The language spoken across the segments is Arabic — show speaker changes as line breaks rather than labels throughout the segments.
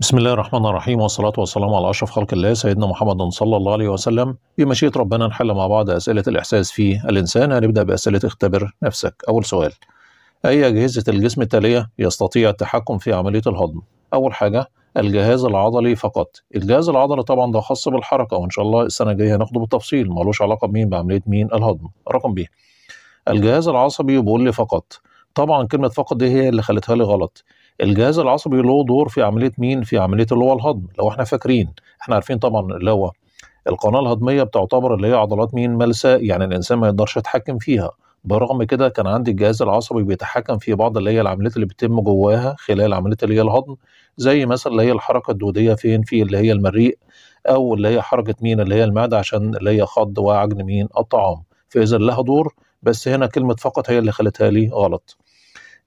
بسم الله الرحمن الرحيم والصلاة والسلام على أشرف خلق الله سيدنا محمد صلى الله عليه وسلم بمشيئة ربنا نحل مع بعض أسئلة الإحساس في الإنسان هنبدأ بأسئلة اختبر نفسك أول سؤال أي أجهزة الجسم التالية يستطيع التحكم في عملية الهضم؟ أول حاجة الجهاز العضلي فقط الجهاز العضلي طبعا ده خاص بالحركة وإن شاء الله السنة الجاية هناخده بالتفصيل ملوش علاقة بمين بعملية مين الهضم رقم ب الجهاز العصبي بيقول لي فقط طبعا كلمة فقط دي هي اللي خلتها لي غلط الجهاز العصبي له دور في عمليه مين في عمليه اللي هو الهضم لو احنا فاكرين احنا عارفين طبعا اللي هو القناه الهضميه بتعتبر اللي هي عضلات مين ملساء يعني الانسان ما يقدرش يتحكم فيها برغم كده كان عندي الجهاز العصبي بيتحكم في بعض اللي هي العمليات اللي بتتم جواها خلال عمليه اللي هي الهضم زي مثلا اللي هي الحركه الدوديه فين في اللي هي المريء او اللي هي حركه مين اللي هي المعده عشان اللي هي خض وعجن مين الطعام فاذا لها دور بس هنا كلمه فقط هي اللي خلتها لي غلط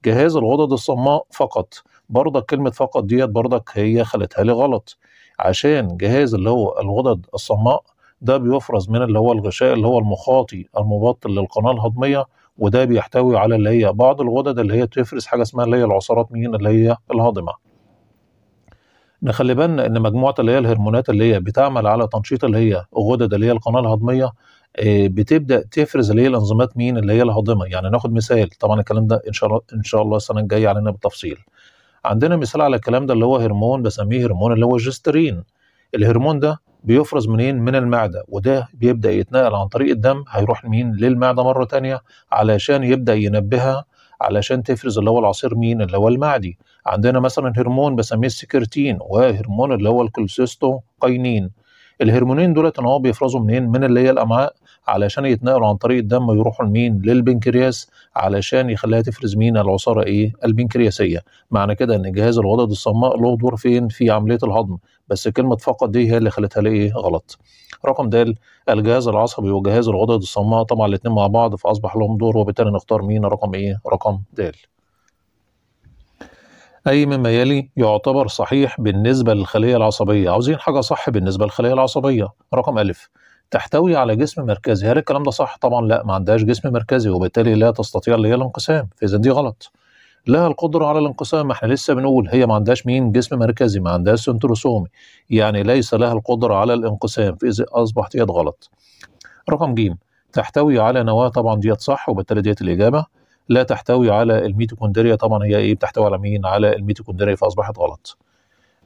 جهاز الغدد الصماء فقط برضك كلمة فقط ديت برضك هي خلتها لي غلط عشان جهاز اللي هو الغدد الصماء ده بيفرز من اللي هو الغشاء اللي هو المخاطي المبطل للقناة الهضمية وده بيحتوي على اللي هي بعض الغدد اللي هي تفرز حاجة اسمها اللي هي العصارات مين اللي هي الهاضمة نخلي بالنا ان مجموعه اللي هي الهرمونات اللي هي بتعمل على تنشيط اللي هي الغدد اللي هي القناه الهضميه آه، بتبدا تفرز اللي هي الانظمات مين اللي هي الهاضمه يعني ناخد مثال طبعا الكلام ده ان شاء الله ان شاء الله السنه الجايه علينا يعني بالتفصيل عندنا مثال على الكلام ده اللي هو هرمون بسميه هرمون اللي هو الجسترين الهرمون ده بيفرز منين من المعدة وده بيبدأ يتنقل عن طريق الدم هيروح مين للمعدة مرة تانية علشان يبدأ ينبهها علشان تفرز اللي هو العصير مين اللي هو المعدي عندنا مثلا هرمون بسميه السكرتين وهرمون اللي هو الكولسيستو قينين الهرمونين دولت ان هو بيفرزوا منين من اللي هي الامعاء علشان يتنقلوا عن طريق الدم ويروحوا لمين للبنكرياس علشان يخليها تفرز مين العصاره ايه البنكرياسيه معنى كده ان جهاز الغدد الصماء له دور فين في عمليه الهضم بس كلمه فقط دي هي اللي خلتها ليه إيه؟ غلط رقم د الجهاز العصبي وجهاز الغدد الصماء طبعا الاثنين مع بعض فاصبح لهم دور وبالتالي نختار مين رقم ايه رقم د أي مما يلي يعتبر صحيح بالنسبة للخلية العصبية عاوزين حاجة صح بالنسبة للخلية العصبية رقم ألف تحتوي على جسم مركزي هل الكلام ده صح؟ طبعا لا ما عندهاش جسم مركزي وبالتالي لا تستطيع اللي هي الانقسام فإذا دي غلط لها القدرة على الانقسام احنا لسه بنقول هي ما عندهاش مين جسم مركزي ما عندهاش سنتروسومي يعني ليس لها القدرة على الانقسام فإذا أصبحت هي غلط رقم ج تحتوي على نواة طبعا ديت صح وبالتالي ديت الإجابة لا تحتوي على الميتوكوندريا طبعا هي ايه بتحتوي على مين على الميتوكوندريا فاصبحت غلط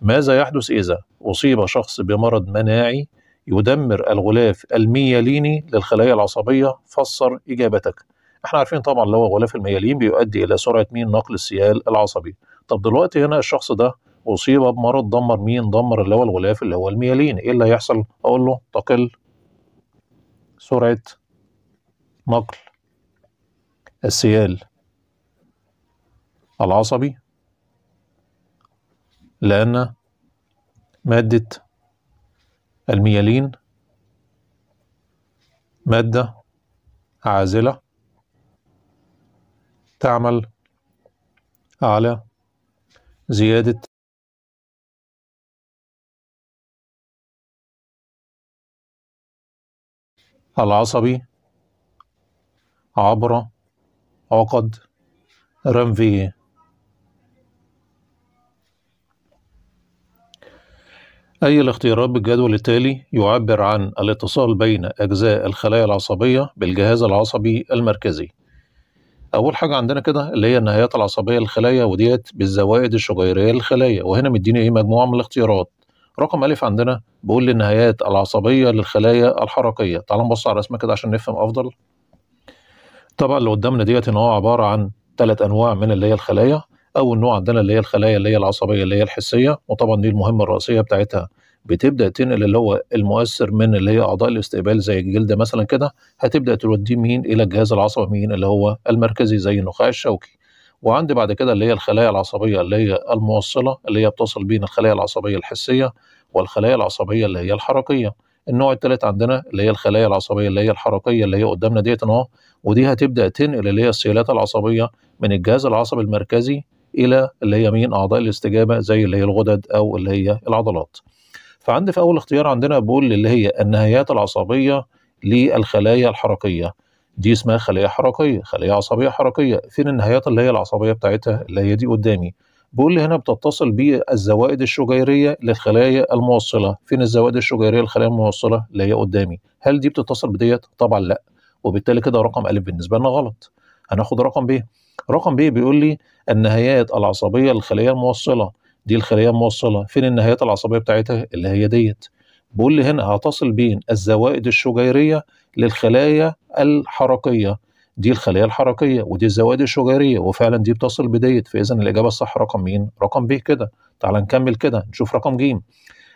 ماذا يحدث اذا اصيب شخص بمرض مناعي يدمر الغلاف المياليني للخلايا العصبيه فسر اجابتك احنا عارفين طبعا اللي هو غلاف الميالين بيؤدي الى سرعه مين نقل السيال العصبي طب دلوقتي هنا الشخص ده اصيب بمرض دمر مين دمر اللي هو الغلاف اللي هو الميالين ايه اللي هيحصل اقول له تقل سرعه نقل السيال العصبي لأن مادة الميالين مادة عازلة تعمل على زيادة العصبي عبر عقد رمفي إيه؟ أي الاختيارات بالجدول التالي يعبر عن الاتصال بين أجزاء الخلايا العصبية بالجهاز العصبي المركزي أول حاجة عندنا كده اللي هي النهايات العصبية للخلايا وديت بالزوائد الشجيرية للخلايا وهنا مديني إيه مجموعة من الاختيارات رقم ألف عندنا بيقول النهايات العصبية للخلايا الحركية تعال نبص على الرسمة كده عشان نفهم أفضل طبعا اللي قدامنا ديت ان هو عباره عن ثلاث انواع من اللي هي الخلايا اول نوع عندنا اللي هي الخلايا اللي هي العصبيه اللي هي الحسيه وطبعا دي المهمه الرئيسيه بتاعتها بتبدا تنقل اللي هو المؤثر من اللي هي اعضاء الاستقبال زي الجلد مثلا كده هتبدا توديه مين الى الجهاز العصبي مين اللي هو المركزي زي النخاع الشوكي وعندي بعد كده اللي هي الخلايا العصبيه اللي هي الموصله اللي هي بتصل بين الخلايا العصبيه الحسيه والخلايا العصبيه اللي هي الحركيه النوع الثالث عندنا اللي هي الخلايا العصبيه اللي هي الحركيه اللي هي قدامنا ديت اهو ودي هتبدا تنقل اللي هي السيالات العصبيه من الجهاز العصبي المركزي الى اللي هي مين اعضاء الاستجابه زي اللي هي الغدد او اللي هي العضلات. فعندي في اول اختيار عندنا بقول اللي هي النهايات العصبيه للخلايا الحركيه دي اسمها خلايا حركيه خلايا عصبيه حركيه فين النهايات اللي هي العصبيه بتاعتها اللي هي دي قدامي بيقول لي هنا بتتصل بالزوائد الشجيريه للخلايا الموصله فين الزوائد الشجيريه للخلايا الموصله اللي هي قدامي هل دي بتتصل بديت طبعا لا وبالتالي كده رقم ا بالنسبه لنا غلط هناخد رقم ب رقم ب بيقول لي النهايات العصبيه للخلايا الموصله دي الخلايا الموصله فين النهايات العصبيه بتاعتها اللي هي ديت بقول لي هنا هتصل بين الزوائد الشجيريه للخلايا الحركيه دي الخلايا الحركيه ودي الزوائد الشجريه وفعلا دي بتصل بديت فاذا الاجابه الصح رقم مين رقم ب كده تعال نكمل كده نشوف رقم ج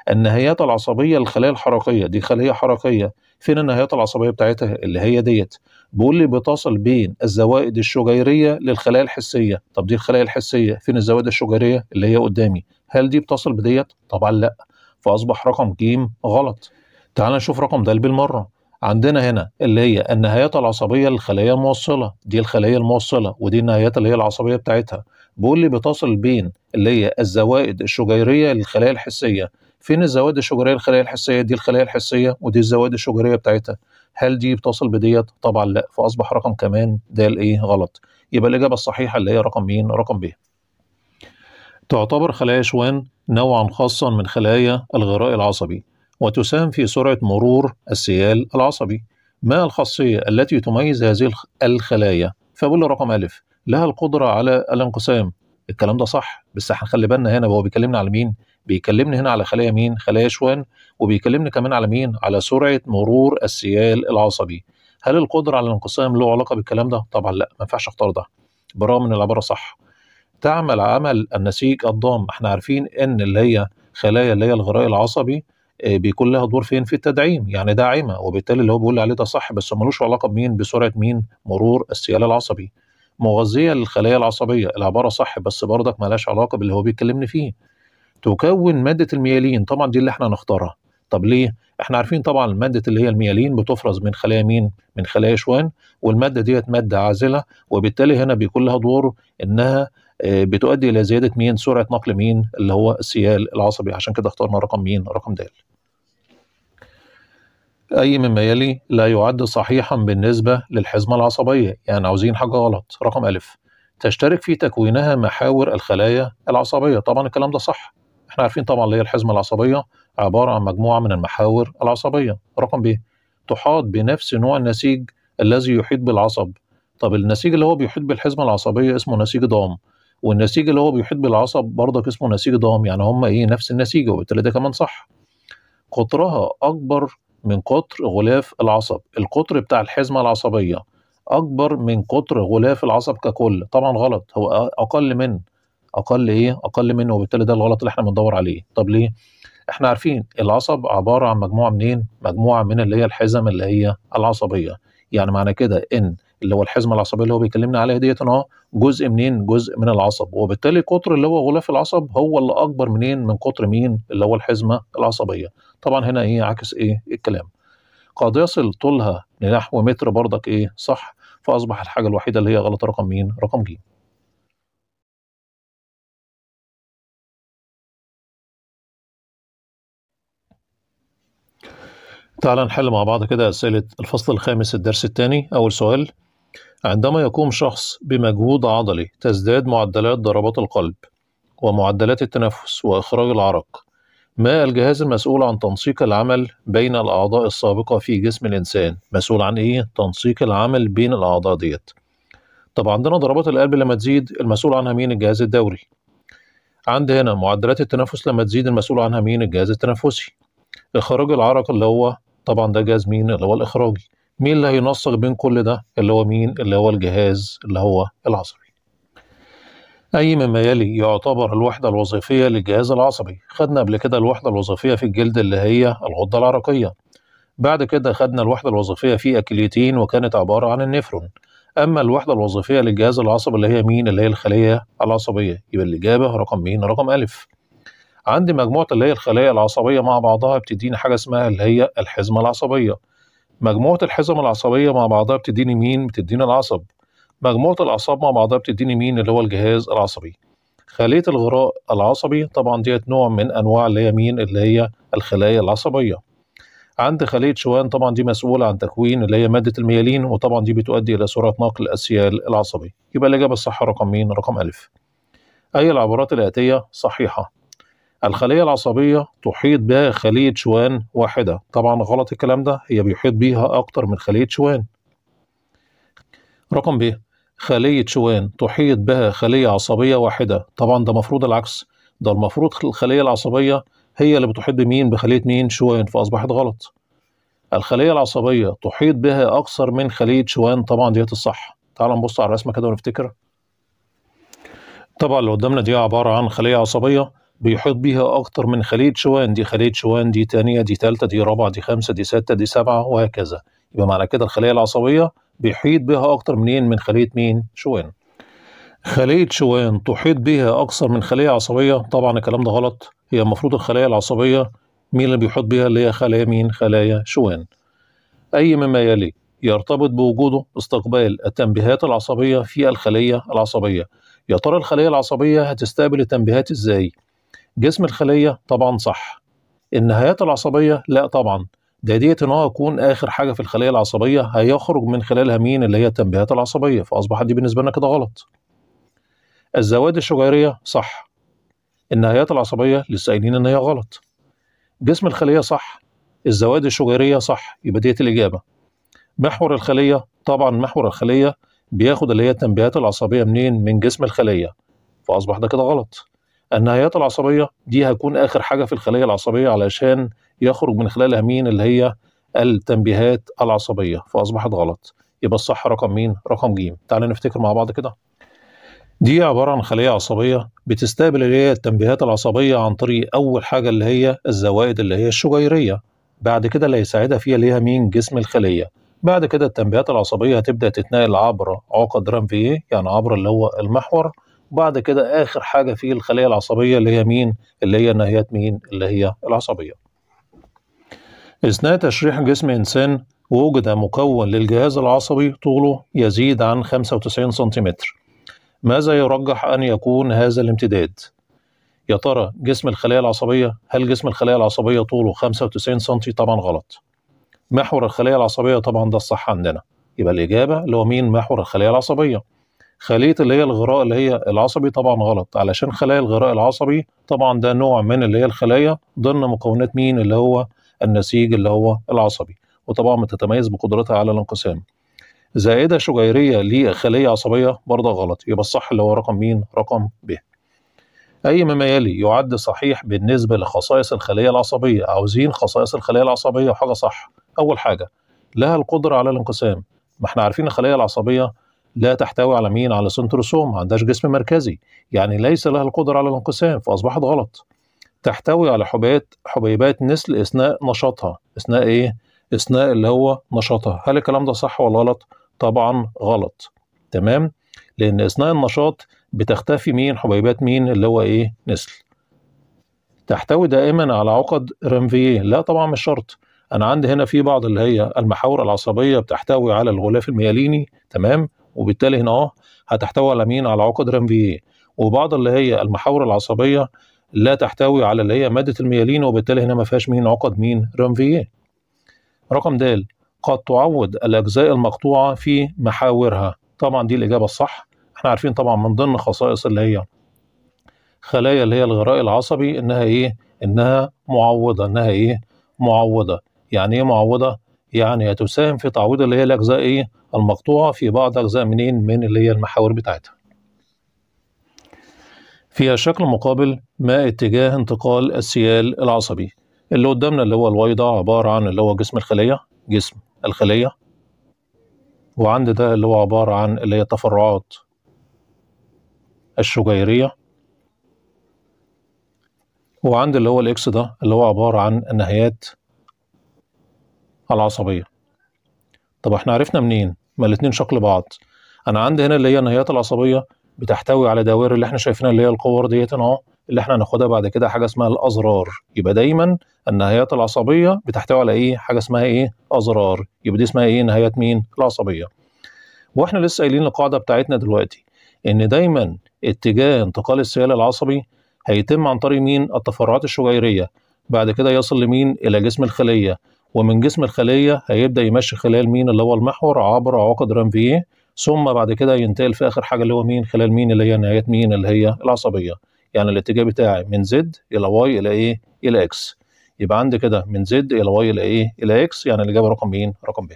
النهايات العصبيه للخلايا الحركيه دي خليه حركيه فين النهايات العصبيه بتاعتها اللي هي ديت بيقول لي بتصل بين الزوائد الشجيريه للخلايا الحسيه طب دي الخلايا الحسيه فين الزوائد الشجيريه اللي هي قدامي هل دي بتصل بديت طبعا لا فاصبح رقم ج غلط تعال نشوف رقم د بالمره عندنا هنا اللي هي النهايات العصبية للخلايا الموصلة دي الخلية الموصلة ودي النهايات اللي هي العصبية بتاعتها بيقول لي بتصل بين اللي هي الزوائد الشجيرية للخلايا الحسية فين الزوائد الشجيرية للخلايا الحسية دي الخلايا الحسية ودي الزوائد الشجيرية بتاعتها هل دي بتصل بديت طبعا لا فأصبح رقم كمان ده الايه غلط يبقى الإجابة الصحيحة اللي هي رقم مين رقم ب تعتبر خلايا شوان نوعا خاصا من خلايا الغراء العصبي وتساهم في سرعة مرور السيال العصبي ما الخاصية التي تميز هذه الخلايا فبقول رقم ألف لها القدرة على الانقسام الكلام ده صح بس هنخلي بالنا هنا هو بيكلمنا على مين بيكلمني هنا على خلايا مين خلايا شوان وبيكلمني كمان على مين على سرعة مرور السيال العصبي هل القدرة على الانقسام له علاقة بالكلام ده طبعا لا ما ينفعش اختار ده برغم ان العبارة صح تعمل عمل النسيج الضام احنا عارفين ان اللي هي خلايا اللي هي الغراء العصبي آه، بيكون لها دور فين في التدعيم يعني داعمه وبالتالي اللي هو بيقول عليه ده صح بس ملوش علاقه بمين بسرعه مين مرور السيال العصبي مغذيه للخلايا العصبيه العباره صح بس برضك مالهاش علاقه باللي هو بيتكلمني فيه تكون ماده الميالين طبعا دي اللي احنا هنختارها طب ليه احنا عارفين طبعا الماده اللي هي الميالين بتفرز من خلايا مين من خلايا شوان والماده ديت ماده عازله وبالتالي هنا بيكون لها دور انها آه، بتؤدي الى زياده مين سرعه نقل مين اللي هو السيال العصبي عشان كده اخترنا رقم مين رقم د اي مما يلي لا يعد صحيحا بالنسبه للحزمه العصبيه يعني عاوزين حاجه غلط رقم الف تشترك في تكوينها محاور الخلايا العصبيه طبعا الكلام ده صح احنا عارفين طبعا اللي هي الحزمه العصبيه عباره عن مجموعه من المحاور العصبيه رقم ب تحاط بنفس نوع النسيج الذي يحيط بالعصب طب النسيج اللي هو بيحيط بالحزمه العصبيه اسمه نسيج ضام والنسيج اللي هو بيحيط بالعصب برضك اسمه نسيج ضام يعني هم ايه نفس النسيج وبالتالي ده كمان صح قطرها اكبر من قطر غلاف العصب القطر بتاع الحزمه العصبيه اكبر من قطر غلاف العصب ككل طبعا غلط هو اقل من اقل ايه اقل منه وبالتالي ده الغلط اللي احنا بندور عليه طب ليه احنا عارفين العصب عباره عن مجموعه منين مجموعه من اللي هي الحزم اللي هي العصبيه يعني معنى كده ان اللي هو الحزمه العصبيه اللي هو بيكلمنا عليها ديت ان هو جزء منين؟ جزء من العصب وبالتالي قطر اللي هو غلاف العصب هو اللي اكبر منين؟ من قطر مين؟ اللي هو الحزمه العصبيه. طبعا هنا ايه عكس ايه الكلام. قد يصل طولها لنحو متر برضك ايه؟ صح فاصبح الحاجه الوحيده اللي هي غلط رقم مين؟ رقم ج. تعال نحل مع بعض كده أسئلة الفصل الخامس الدرس الثاني أول سؤال عندما يقوم شخص بمجهود عضلي تزداد معدلات ضربات القلب ومعدلات التنفس وإخراج العرق ما الجهاز المسؤول عن تنسيق العمل بين الأعضاء السابقة في جسم الإنسان مسؤول عن إيه؟ تنسيق العمل بين الأعضاء ديت طب عندنا ضربات القلب لما تزيد المسؤول عنها مين الجهاز الدوري عند هنا معدلات التنفس لما تزيد المسؤول عنها مين الجهاز التنفسي إخراج العرق اللي هو طبعا ده جهاز مين اللي هو الإخراجي مين اللي هينسق بين كل ده اللي هو مين اللي هو الجهاز اللي هو العصبي أي مما يلي يعتبر الوحدة الوظيفية للجهاز العصبي خدنا قبل كده الوحدة الوظيفية في الجلد اللي هي الغدة العرقية بعد كده خدنا الوحدة الوظيفية في أكليتين وكانت عبارة عن النفرون أما الوحدة الوظيفية للجهاز العصبي اللي هي مين اللي هي الخلية العصبية يبقى الإجابة رقم مين رقم ألف عندي مجموعة اللي هي الخلايا العصبية مع بعضها بتديني حاجة اسمها اللي هي الحزمة العصبية مجموعه الحزم العصبيه مع بعضها بتديني مين بتديني العصب مجموعه الاعصاب مع بعضها بتديني مين اللي هو الجهاز العصبي خليه الغراء العصبي طبعا ديت نوع من انواع اللي هي مين اللي هي الخلايا العصبيه عند خليه شوان طبعا دي مسؤوله عن تكوين اللي هي ماده الميالين وطبعا دي بتؤدي الى سرعه نقل السيال العصبي يبقى الاجابه الصح رقم مين رقم الف اي العبارات الاتيه صحيحه الخلية العصبية تحيط بها خلية شوان واحدة طبعا غلط الكلام ده هي بيحيط بيها أكتر من خلية شوان رقم ب خلية شوان تحيط بها خلية عصبية واحدة طبعا ده مفروض العكس ده المفروض الخلية العصبية هي اللي بتحيط بمين بخلية مين شوان فأصبحت غلط الخلية العصبية تحيط بها أكثر من خلية شوان طبعا ديت الصح تعالوا نبص على الرسمة كده ونفتكر طبعا اللي قدامنا دي عبارة عن خلية عصبية بيحيط بها أكتر من خلية شوان دي خلية شوان دي تانية دي تالتة دي رابعة دي خمسة دي ستة دي سبعة وهكذا يبقى معنى كده الخلية العصبية بيحيط بها أكتر منين من خلية مين شوان خلية شوان تحيط بها أكثر من خلية عصبية طبعا الكلام ده غلط هي المفروض الخلايا العصبية مين اللي بيحيط بها اللي هي خلايا مين خلايا شوان أي مما يلي يرتبط بوجوده استقبال التنبيهات العصبية في الخلية العصبية يا ترى الخلية العصبية هتستقبل التنبيهات إزاي؟ جسم الخليه طبعا صح النهايات العصبيه لا طبعا ده ديت ان هو يكون اخر حاجه في الخليه العصبيه هيخرج من خلالها مين اللي هي التنبيهات العصبيه فاصبحت دي بالنسبه لنا كده غلط الزوائد الشجيريه صح النهايات العصبيه لسه قايلين ان هي غلط جسم الخليه صح الزوائد الشجيريه صح يبقى ديت الاجابه محور الخليه طبعا محور الخليه بياخد اللي هي التنبيهات العصبيه منين من جسم الخليه فاصبح ده كده غلط النهايات العصبيه دي هتكون اخر حاجه في الخليه العصبيه علشان يخرج من خلالها مين اللي هي التنبيهات العصبيه فاصبحت غلط يبقى الصح رقم مين رقم ج تعالى نفتكر مع بعض كده دي عبارة عن خلية عصبية بتستقبل اللي هي التنبيهات العصبية عن طريق أول حاجة اللي هي الزوائد اللي هي الشجيرية بعد كده اللي هيساعدها فيها اللي هي مين جسم الخلية بعد كده التنبيهات العصبية هتبدأ تتنقل عبر عقد رانفيه يعني عبر اللي هو المحور وبعد كده اخر حاجه في الخليه العصبيه اللي هي مين اللي هي نهايات مين اللي هي العصبيه اثناء تشريح جسم انسان وجد مكون للجهاز العصبي طوله يزيد عن 95 سنتيمتر ماذا يرجح ان يكون هذا الامتداد يا ترى جسم الخليه العصبيه هل جسم الخليه العصبيه طوله 95 سنتي طبعا غلط محور الخليه العصبيه طبعا ده الصح عندنا يبقى الاجابه اللي هو مين محور الخليه العصبيه خليه اللي هي الغراء اللي هي العصبي طبعا غلط علشان خلايا الغراء العصبي طبعا ده نوع من اللي هي الخلايا ضمن مكونات مين اللي هو النسيج اللي هو العصبي وطبعا بتتميز بقدرتها على الانقسام زائدة شجيرية لخلية عصبية برضه غلط يبقى الصح اللي هو رقم مين رقم ب أي مما يلي يعد صحيح بالنسبة لخصائص الخلية العصبية عاوزين خصائص الخلية العصبية وحاجة صح أول حاجة لها القدرة على الانقسام ما احنا عارفين الخلية العصبية لا تحتوي على مين على سنتروسوم ما عندهاش جسم مركزي يعني ليس لها القدرة على الانقسام فأصبحت غلط تحتوي على حبيبات حبيبات نسل اثناء نشاطها اثناء ايه اثناء اللي هو نشاطها هل الكلام ده صح ولا غلط طبعا غلط تمام لان اثناء النشاط بتختفي مين حبيبات مين اللي هو ايه نسل تحتوي دائما على عقد رنفيه لا طبعا مش شرط انا عندي هنا في بعض اللي هي المحاور العصبيه بتحتوي على الغلاف المياليني تمام وبالتالي هنا اه هتحتوي على مين على عقد رامفييه وبعض اللي هي المحاور العصبيه لا تحتوي على اللي هي ماده الميالين وبالتالي هنا ما فيهاش مين عقد مين رامفييه رقم د قد تعوض الاجزاء المقطوعه في محاورها طبعا دي الاجابه الصح احنا عارفين طبعا من ضمن خصائص اللي هي خلايا اللي هي الغراء العصبي انها ايه انها معوضه انها ايه معوضه يعني ايه معوضه يعني هتساهم في تعويض اللي هي الاجزاء ايه المقطوعه في بعض اجزاء منين من اللي هي المحاور بتاعتها فيها شكل مقابل ما اتجاه انتقال السيال العصبي اللي قدامنا اللي هو الويضة عبارة عن اللي هو جسم الخلية جسم الخلية وعند ده اللي هو عبارة عن اللي هي التفرعات الشجيرية وعند اللي هو الإكس ده اللي هو عبارة عن النهايات العصبية طب احنا عرفنا منين؟ ما الاتنين شكل بعض انا عندي هنا اللي هي النهايات العصبية بتحتوي على دوائر اللي احنا شايفينها اللي هي القوار ديت اهو اللي احنا هناخدها بعد كده حاجة اسمها الأزرار يبقى دايما النهايات العصبية بتحتوي على ايه؟ حاجة اسمها ايه؟ أزرار يبقى دي اسمها ايه؟ نهايات مين؟ العصبية واحنا لسه قايلين القاعدة بتاعتنا دلوقتي ان دايما اتجاه انتقال السيال العصبي هيتم عن طريق مين؟ التفرعات الشجيرية بعد كده يصل لمين؟ إلى جسم الخلية ومن جسم الخليه هيبدا يمشي خلال مين اللي هو المحور عبر عقد رانفيه ثم بعد كده ينتقل في اخر حاجه اللي هو مين خلال مين اللي هي نهايه مين اللي هي العصبيه يعني الاتجاه بتاعي من زد الى واي الى ايه الى اكس يبقى عندي كده من زد الى واي الى ايه الى اكس يعني الاجابه رقم مين رقم ب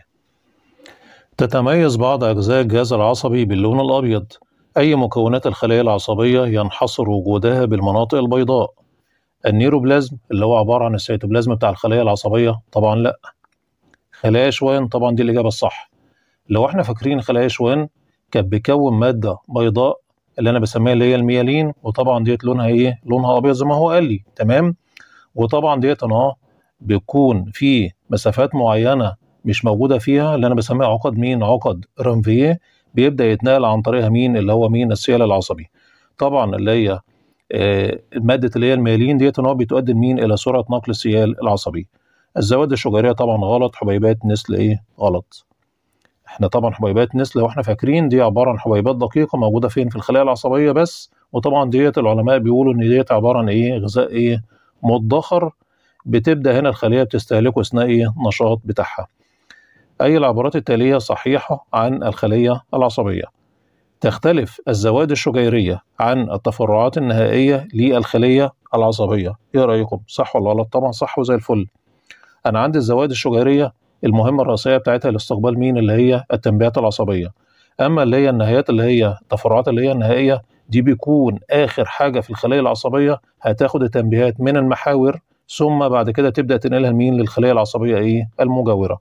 تتميز بعض اجزاء الجهاز العصبي باللون الابيض اي مكونات الخلايا العصبيه ينحصر وجودها بالمناطق البيضاء النيروبلازم اللي هو عباره عن السيتوبلازم بتاع الخليه العصبيه طبعا لا خلايا شوين طبعا دي الاجابه الصح لو احنا فاكرين خلايا شوين كانت بتكون ماده بيضاء اللي انا بسميها اللي هي الميالين وطبعا ديت لونها ايه لونها ابيض زي ما هو قال لي تمام وطبعا ديت انا بيكون في مسافات معينه مش موجوده فيها اللي انا بسميها عقد مين عقد رنفيه بيبدا يتنقل عن طريقها مين اللي هو مين السيال العصبي طبعا اللي هي آه، ماده اللي هي الميلين ديت ان هو بتؤدي لمين الى سرعه نقل السيال العصبي الزواد الشجريه طبعا غلط حبيبات نسل ايه غلط احنا طبعا حبيبات نسل واحنا فاكرين دي عباره عن حبيبات دقيقه موجوده فين في الخلايا العصبيه بس وطبعا ديت العلماء بيقولوا ان ديت عباره عن ايه غذاء ايه مدخر بتبدا هنا الخليه بتستهلكه اثناء ايه النشاط بتاعها اي العبارات التاليه صحيحه عن الخليه العصبيه تختلف الزوائد الشجيرية عن التفرعات النهائية للخلية العصبية إيه رأيكم؟ صح ولا غلط؟ طبعا صح وزي الفل أنا عندي الزوائد الشجيرية المهمة الرئيسية بتاعتها لاستقبال مين اللي هي التنبيهات العصبية أما اللي هي النهايات اللي هي التفرعات اللي هي النهائية دي بيكون آخر حاجة في الخلية العصبية هتاخد التنبيهات من المحاور ثم بعد كده تبدأ تنقلها لمين للخلية العصبية إيه؟ المجاورة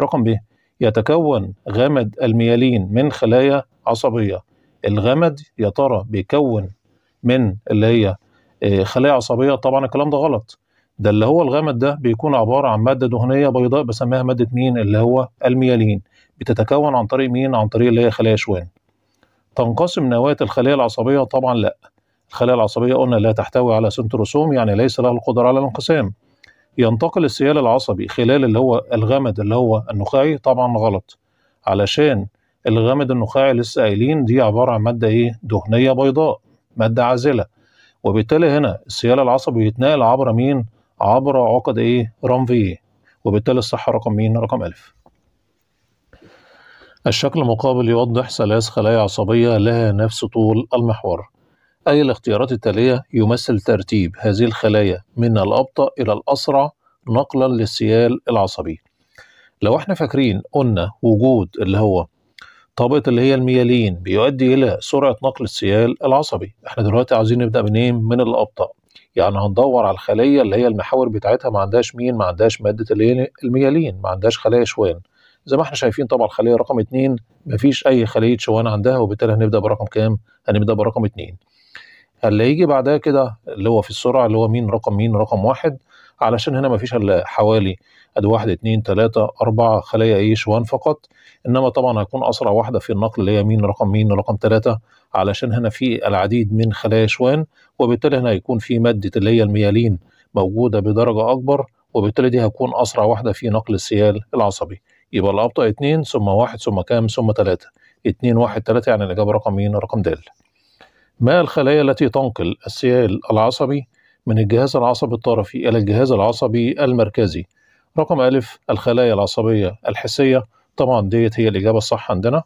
رقم ب يتكون غامد الميالين من خلايا عصبيه الغمد يا ترى بيكون من اللي هي آه، خلايا عصبيه طبعا الكلام ده غلط ده اللي هو الغمد ده بيكون عباره عن ماده دهنيه بيضاء بسميها ماده مين اللي هو الميالين بتتكون عن طريق مين عن طريق اللي هي خلايا شوان تنقسم نواه الخليه العصبيه طبعا لا الخلايا العصبيه قلنا لا تحتوي على سنتروسوم يعني ليس لها القدره على الانقسام ينتقل السيال العصبي خلال اللي هو الغمد اللي هو النخاعي طبعا غلط علشان الغامض النخاعي لسه قايلين دي عباره عن ماده ايه دهنيه بيضاء ماده عازله وبالتالي هنا السيال العصبي بيتنقل عبر مين عبر عقد ايه رانفيه وبالتالي الصحه رقم مين رقم ألف الشكل المقابل يوضح ثلاث خلايا عصبيه لها نفس طول المحور أي الاختيارات التالية يمثل ترتيب هذه الخلايا من الأبطأ إلى الأسرع نقلا للسيال العصبي لو احنا فاكرين قلنا وجود اللي هو طبقة اللي هي الميالين بيؤدي إلى سرعة نقل السيال العصبي احنا دلوقتي عاوزين نبدأ منين من الأبطأ يعني هندور على الخلية اللي هي المحاور بتاعتها ما عندهاش مين ما عندهاش مادة اللي هي الميالين ما عندهاش خلايا شوان زي ما احنا شايفين طبعا الخلية رقم اتنين فيش أي خلية شوان عندها وبالتالي هنبدأ برقم كام؟ هنبدأ برقم اتنين اللي هيجي بعدها كده اللي هو في السرعة اللي هو مين رقم مين رقم واحد علشان هنا مفيش الا حوالي ادي واحد اتنين تلاتة اربعة خلايا ايش وان فقط انما طبعا هيكون اسرع واحدة في النقل اللي هي مين رقم مين رقم تلاتة علشان هنا في العديد من خلايا شوان وبالتالي هنا هيكون في مادة اللي هي الميالين موجودة بدرجة اكبر وبالتالي دي هتكون اسرع واحدة في نقل السيال العصبي يبقى الابطأ اتنين ثم واحد ثم كام ثم تلاتة اتنين واحد تلاتة يعني الاجابة رقم مين رقم د ما الخلايا التي تنقل السيال العصبي من الجهاز العصبي الطرفي إلى الجهاز العصبي المركزي رقم ألف الخلايا العصبية الحسية طبعا ديت هي الإجابة الصح عندنا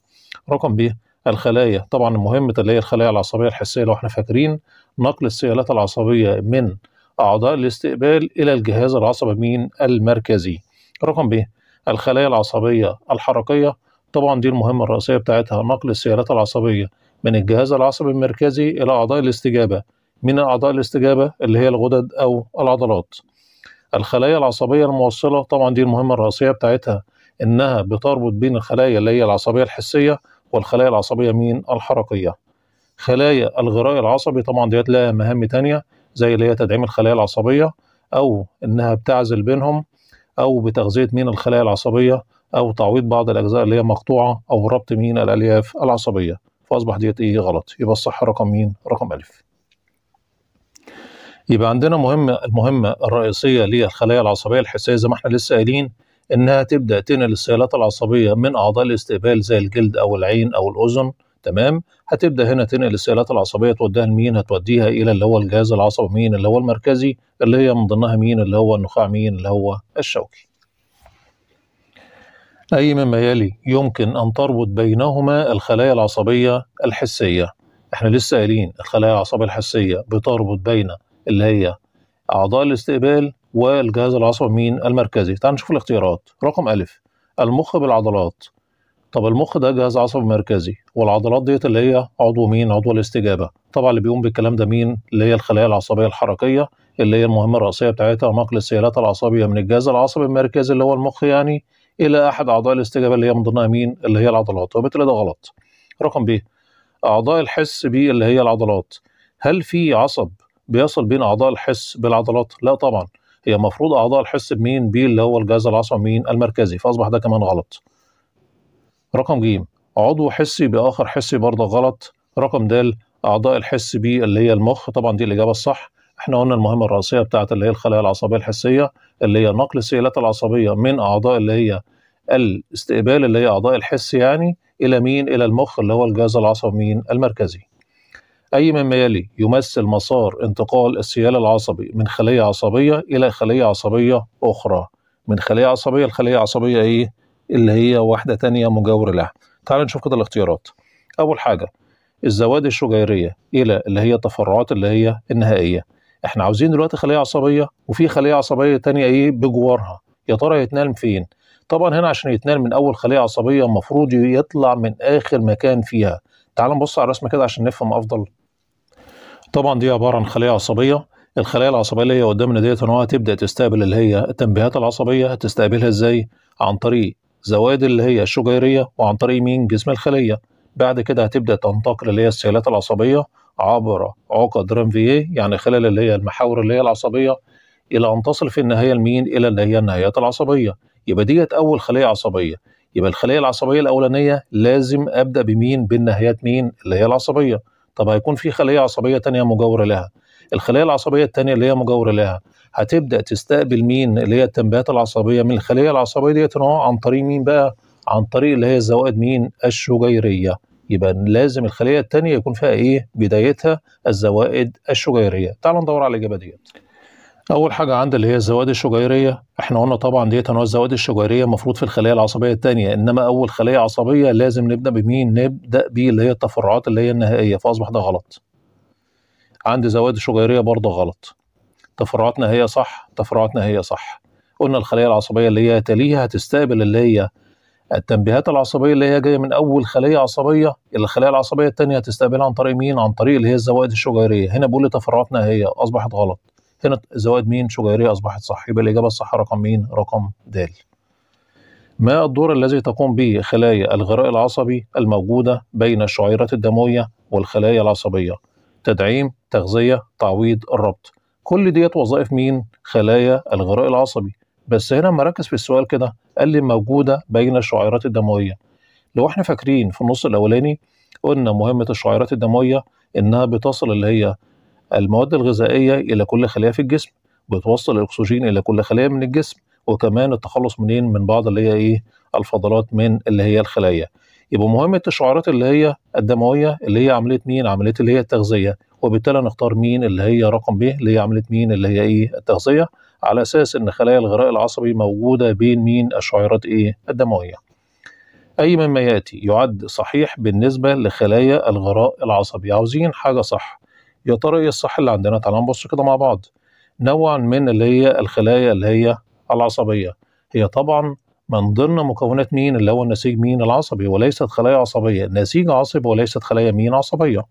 رقم ب الخلايا طبعا مهمة اللي هي الخلايا العصبية الحسية لو احنا فاكرين نقل السيالات العصبية من أعضاء الاستقبال إلى الجهاز العصبي مين المركزي رقم ب الخلايا العصبية الحركية طبعا دي المهمة الرئيسية بتاعتها نقل السيالات العصبية من الجهاز العصبي المركزي إلى أعضاء الاستجابة من أعضاء الاستجابة اللي هي الغدد أو العضلات الخلايا العصبية الموصلة طبعا دي المهمة الرئيسية بتاعتها إنها بتربط بين الخلايا اللي هي العصبية الحسية والخلايا العصبية مين الحركية خلايا الغراء العصبي طبعا ديت لها مهام تانية زي اللي هي تدعيم الخلايا العصبية أو إنها بتعزل بينهم أو بتغذية مين الخلايا العصبية أو تعويض بعض الأجزاء اللي هي مقطوعة أو ربط مين الألياف العصبية فأصبح ديت إيه غلط يبقى الصح رقم مين رقم ألف يبقى عندنا مهمه المهمه الرئيسيه للخلايا العصبيه الحسيه زي ما احنا لسه قايلين انها تبدا تنقل السيالات العصبيه من اعضاء الاستقبال زي الجلد او العين او الاذن تمام هتبدا هنا تنقل السيالات العصبيه توديها لمين هتوديها الى اللي هو الجهاز العصبي مين اللي هو المركزي اللي هي من ضمنها مين اللي هو النخاع مين اللي هو الشوكي أي مما يلي يمكن أن تربط بينهما الخلايا العصبية الحسية احنا لسه قايلين الخلايا العصبية الحسية بتربط بين اللي هي أعضاء الاستقبال والجهاز العصبي مين المركزي تعال نشوف الاختيارات رقم ألف المخ بالعضلات طب المخ ده جهاز عصبي مركزي والعضلات ديت اللي هي عضو مين عضو الاستجابه طبعا اللي بيقوم بالكلام ده مين اللي هي الخلايا العصبيه الحركيه اللي هي المهمه الرئيسيه بتاعتها نقل السيالات العصبيه من الجهاز العصبي المركزي اللي هو المخ يعني الى احد اعضاء الاستجابه اللي هي من ضمنها مين اللي هي العضلات وبالتالي ده غلط رقم ب اعضاء الحس ب اللي هي العضلات هل في عصب بيصل بين اعضاء الحس بالعضلات لا طبعا هي المفروض اعضاء الحس بمين بي اللي هو الجهاز العصبي مين المركزي فاصبح ده كمان غلط رقم ج عضو حسي باخر حسي برضه غلط رقم د اعضاء الحس بي اللي هي المخ طبعا دي الاجابه الصح احنا قلنا المهمه الرئيسيه بتاعت اللي هي الخلايا العصبيه الحسيه اللي هي نقل السيالات العصبيه من اعضاء اللي هي الاستقبال اللي هي اعضاء الحس يعني الى مين الى المخ اللي هو الجهاز العصبي مين المركزي أي مما يلي يمثل مسار انتقال السيال العصبي من خلية عصبية إلى خلية عصبية أخرى من خلية عصبية لخلية عصبية إيه اللي هي واحدة تانية مجاورة لها تعال نشوف كده الاختيارات أول حاجة الزواد الشجيرية إلى اللي هي التفرعات اللي هي النهائية احنا عاوزين دلوقتي خلية عصبية وفي خلية عصبية تانية إيه بجوارها يا ترى يتنام فين طبعا هنا عشان يتنال من اول خليه عصبيه المفروض يطلع من اخر مكان فيها تعال نبص على الرسمه كده عشان نفهم افضل طبعا دي عباره عن خلايا عصبيه الخلايا العصبيه اللي هي قدامنا ديت ان تبدا تستقبل اللي هي التنبيهات العصبيه هتستقبلها ازاي عن طريق زوائد اللي هي الشجيريه وعن طريق مين جسم الخليه بعد كده هتبدا تنتقل اللي هي السيالات العصبيه عبر عقد رانفيه يعني خلال اللي هي المحاور اللي هي العصبيه الى ان تصل في النهايه لمين الى اللي هي النهايات العصبيه يبقى ديت اول خليه عصبيه يبقى الخليه العصبيه الاولانيه لازم ابدا بمين بالنهايات مين اللي هي العصبيه طب هيكون في خليه عصبيه تانية مجاوره لها الخليه العصبيه التانية اللي هي مجاوره لها هتبدا تستقبل مين اللي هي التنبيهات العصبيه من الخليه العصبيه ديت عن طريق مين بقى عن طريق اللي هي الزوائد مين الشجيريه يبقى لازم الخليه التانية يكون فيها ايه بدايتها الزوائد الشجيريه تعالوا ندور على الاجابه ديت اول حاجه عندي اللي هي الزوائد الشجيريه احنا قلنا طبعا ديت انواع الزوائد الشجيريه المفروض في الخليه العصبيه الثانيه انما اول خليه عصبيه لازم نبدا بمين نبدا بيه اللي هي التفرعات اللي هي النهائيه فاصبح ده غلط عندي زوائد شجيريه برضه غلط تفرعات نهائيه صح تفرعات نهائيه صح قلنا الخليه العصبيه اللي هي تليها هتستقبل اللي هي التنبيهات العصبيه اللي هي جايه من اول خليه عصبيه الى الخليه العصبيه الثانيه هتستقبلها عن طريق مين عن طريق اللي هي الزوائد الشجيريه هنا بقول تفرعات نهائيه اصبحت غلط هنا زواج مين شجيرية أصبحت صح يبقى الإجابة الصح رقم مين رقم د ما الدور الذي تقوم به خلايا الغراء العصبي الموجودة بين الشعيرات الدموية والخلايا العصبية تدعيم تغذية تعويض الربط كل ديت وظائف مين خلايا الغراء العصبي بس هنا مركز ركز في السؤال كده قال لي موجودة بين الشعيرات الدموية لو احنا فاكرين في النص الأولاني قلنا مهمة الشعيرات الدموية إنها بتصل اللي هي المواد الغذائية إلى كل خلية في الجسم بتوصل الأكسجين إلى كل خلية من الجسم وكمان التخلص منين من بعض اللي هي إيه الفضلات من اللي هي الخلايا يبقى مهمة الشعيرات اللي هي الدموية اللي هي عملية مين عملية اللي هي التغذية وبالتالي نختار مين اللي هي رقم ب اللي هي عملية مين اللي هي إيه التغذية على أساس إن خلايا الغراء العصبي موجودة بين مين الشعيرات إيه الدموية أي مما يأتي يعد صحيح بالنسبة لخلايا الغراء العصبي عاوزين حاجة صح يا ترى ايه الصح اللي عندنا تعال نبص كده مع بعض نوع من اللي هي الخلايا اللي هي العصبيه هي طبعا من ضمن مكونات مين اللي هو النسيج مين العصبي وليست خلايا عصبيه نسيج عصبي وليست خلايا مين عصبيه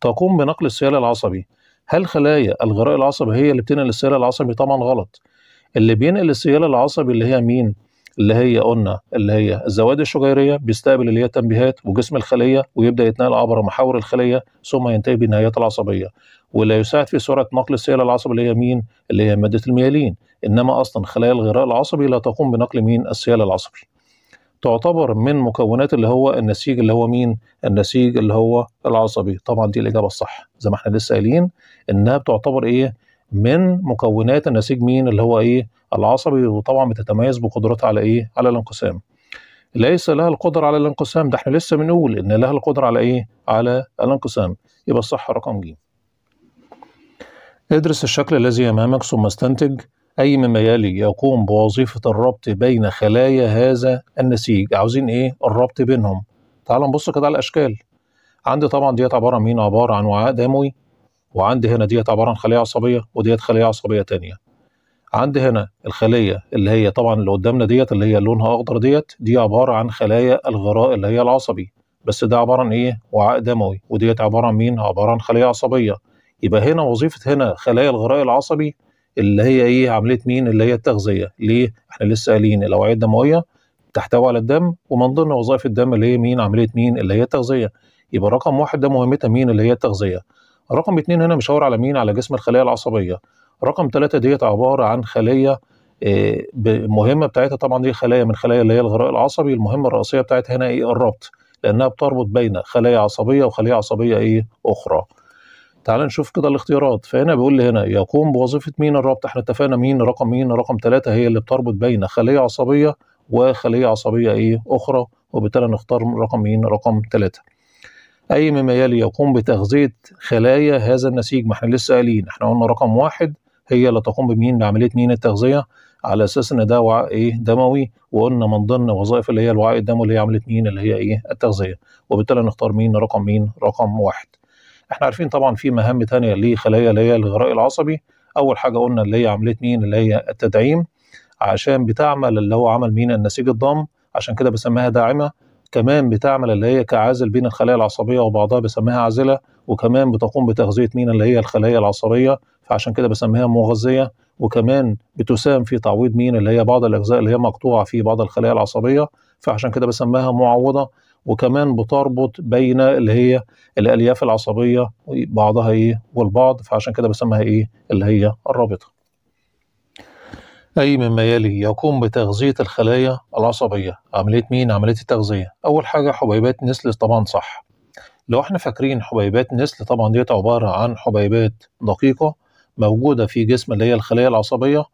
تقوم بنقل السيال العصبي هل خلايا الغراء العصبي هي اللي بتنقل السيال العصبي طبعا غلط اللي بينقل السيال العصبي اللي هي مين اللي هي قلنا اللي هي الزواد الشجيريه بيستقبل اللي هي التنبيهات وجسم الخليه ويبدا يتنقل عبر محاور الخليه ثم ينتهي بالنهايات العصبيه ولا يساعد في سرعه نقل السيل العصبي اللي هي مين؟ اللي هي ماده الميالين انما اصلا خلايا الغراء العصبي لا تقوم بنقل مين؟ السيل العصبي. تعتبر من مكونات اللي هو النسيج اللي هو مين؟ النسيج اللي هو العصبي، طبعا دي الاجابه الصح زي ما احنا لسه قايلين انها بتعتبر ايه؟ من مكونات النسيج مين اللي هو ايه العصبي وطبعا بتتميز بقدرتها على ايه على الانقسام ليس لها القدرة على الانقسام ده احنا لسه بنقول ان لها القدرة على ايه على الانقسام يبقى الصح رقم ج ادرس الشكل الذي امامك ثم استنتج اي مما يلي يقوم بوظيفة الربط بين خلايا هذا النسيج عاوزين ايه الربط بينهم تعال نبص كده على الاشكال عندي طبعا ديت عبارة عن مين عبارة عن وعاء دموي وعندي هنا ديت عباره عن خليه عصبيه وديت خليه عصبيه تانية عندي هنا الخليه اللي هي طبعا اللي قدامنا ديت اللي هي لونها اخضر ديت دي عباره عن خلايا الغراء اللي هي العصبي بس ده عباره عن ايه وعاء دموي وديت عباره عن مين عباره عن خليه عصبيه يبقى هنا وظيفه هنا خلايا الغراء العصبي اللي هي ايه عمليه مين اللي هي التغذيه ليه احنا لسه قايلين الاوعيه الدمويه تحتوي على الدم ومن ضمن وظائف الدم اللي هي مين عمليه مين اللي هي التغذيه يبقى رقم واحد ده مهمتها مين اللي هي التغذيه رقم اتنين هنا بيشاور على مين على جسم الخليه العصبيه رقم ثلاثة ديت عباره عن خليه المهمه آه، بتاعتها طبعا دي خلايا من خلايا اللي هي الغراء العصبي المهمه الرئيسيه بتاعتها هنا ايه الربط لانها بتربط بين خلايا عصبيه وخليه عصبيه ايه اخرى تعال نشوف كده الاختيارات فهنا بيقول لي هنا يقوم بوظيفه مين الربط احنا اتفقنا مين رقم مين رقم ثلاثة هي اللي بتربط بين خليه عصبيه وخليه عصبيه ايه اخرى وبالتالي نختار رقم مين رقم ثلاثة أي مما يلي يقوم بتغذية خلايا هذا النسيج ما احنا لسه قايلين احنا قلنا رقم واحد هي اللي تقوم بمين بعملية مين التغذية على أساس إن ده وعاء إيه دموي وقلنا من ضمن وظائف اللي هي الوعاء الدموي اللي هي عملية مين اللي هي إيه التغذية وبالتالي نختار مين رقم مين رقم واحد احنا عارفين طبعا في مهام تانية لخلايا اللي هي الغراء العصبي أول حاجة قلنا اللي هي عملية مين اللي هي التدعيم عشان بتعمل اللي هو عمل مين النسيج الضام عشان كده بسميها داعمة كمان بتعمل اللي هي كعازل بين الخلايا العصبيه وبعضها بسميها عازله وكمان بتقوم بتغذيه مين اللي هي الخلايا العصبيه فعشان كده بسميها مغذيه وكمان بتساهم في تعويض مين اللي هي بعض الاجزاء اللي هي مقطوعه في بعض الخلايا العصبيه فعشان كده بسميها معوضه وكمان بتربط بين اللي هي الالياف العصبيه بعضها ايه والبعض فعشان كده بسميها ايه اللي هي الرابطه أي مما يلي يقوم بتغذية الخلايا العصبية عملية مين؟ عملية التغذية أول حاجة حبيبات نسل طبعا صح لو احنا فاكرين حبيبات نسل طبعا ديت عبارة عن حبيبات دقيقة موجودة في جسم اللي هي الخلايا العصبية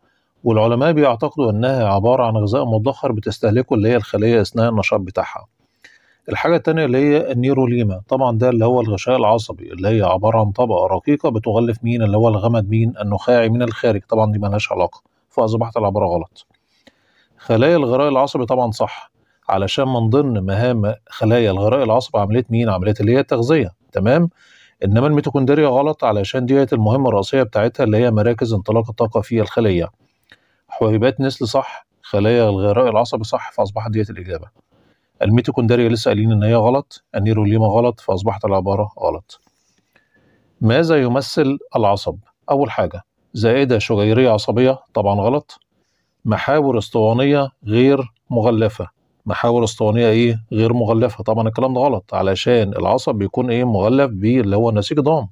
والعلماء بيعتقدوا انها عبارة عن غذاء مدخر بتستهلكه اللي هي الخلية اثناء النشاط بتاعها الحاجة التانية اللي هي النيروليما طبعا ده اللي هو الغشاء العصبي اللي هي عبارة عن طبقة رقيقة بتغلف مين اللي هو الغمد مين النخاعي من الخارج طبعا دي ملهاش علاقة فأصبحت العبارة غلط خلايا الغراء العصبي طبعا صح علشان من ضمن مهام خلايا الغراء العصبي عملية مين؟ عملية اللي هي التغذية تمام؟ إنما الميتوكوندريا غلط علشان ديت المهمة الرئيسية بتاعتها اللي هي مراكز انطلاق الطاقة في الخلية حبيبات نسل صح خلايا الغراء العصبي صح فأصبحت ديت الإجابة الميتوكوندريا لسه قايلين إن هي غلط النيروليما غلط فأصبحت العبارة غلط ماذا يمثل العصب؟ أول حاجة زائدة شجيرية عصبية طبعا غلط محاور اسطوانية غير مغلفة محاور اسطوانية ايه غير مغلفة طبعا الكلام ده غلط علشان العصب بيكون ايه مغلف بيه اللي هو نسيج ضام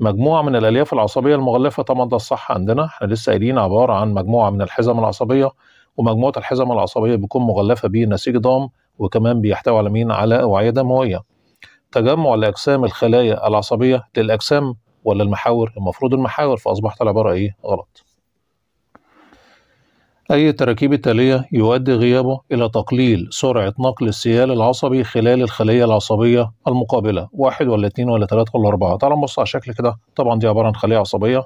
مجموعة من الألياف العصبية المغلفة طبعا ده الصح عندنا احنا لسه قايلين عبارة عن مجموعة من الحزم العصبية ومجموعة الحزم العصبية بيكون مغلفة بنسيج ضام وكمان بيحتوي على مين على أوعية دموية تجمع لأجسام الخلايا العصبية للأجسام ولا المحاور المفروض المحاور فأصبحت العبارة إيه غلط أي تراكيب التالية يؤدي غيابه إلى تقليل سرعة نقل السيال العصبي خلال الخلية العصبية المقابلة واحد ولا اتنين ولا تلاتة ولا أربعة تعالى نبص على شكل كده طبعا دي عبارة عن خلية عصبية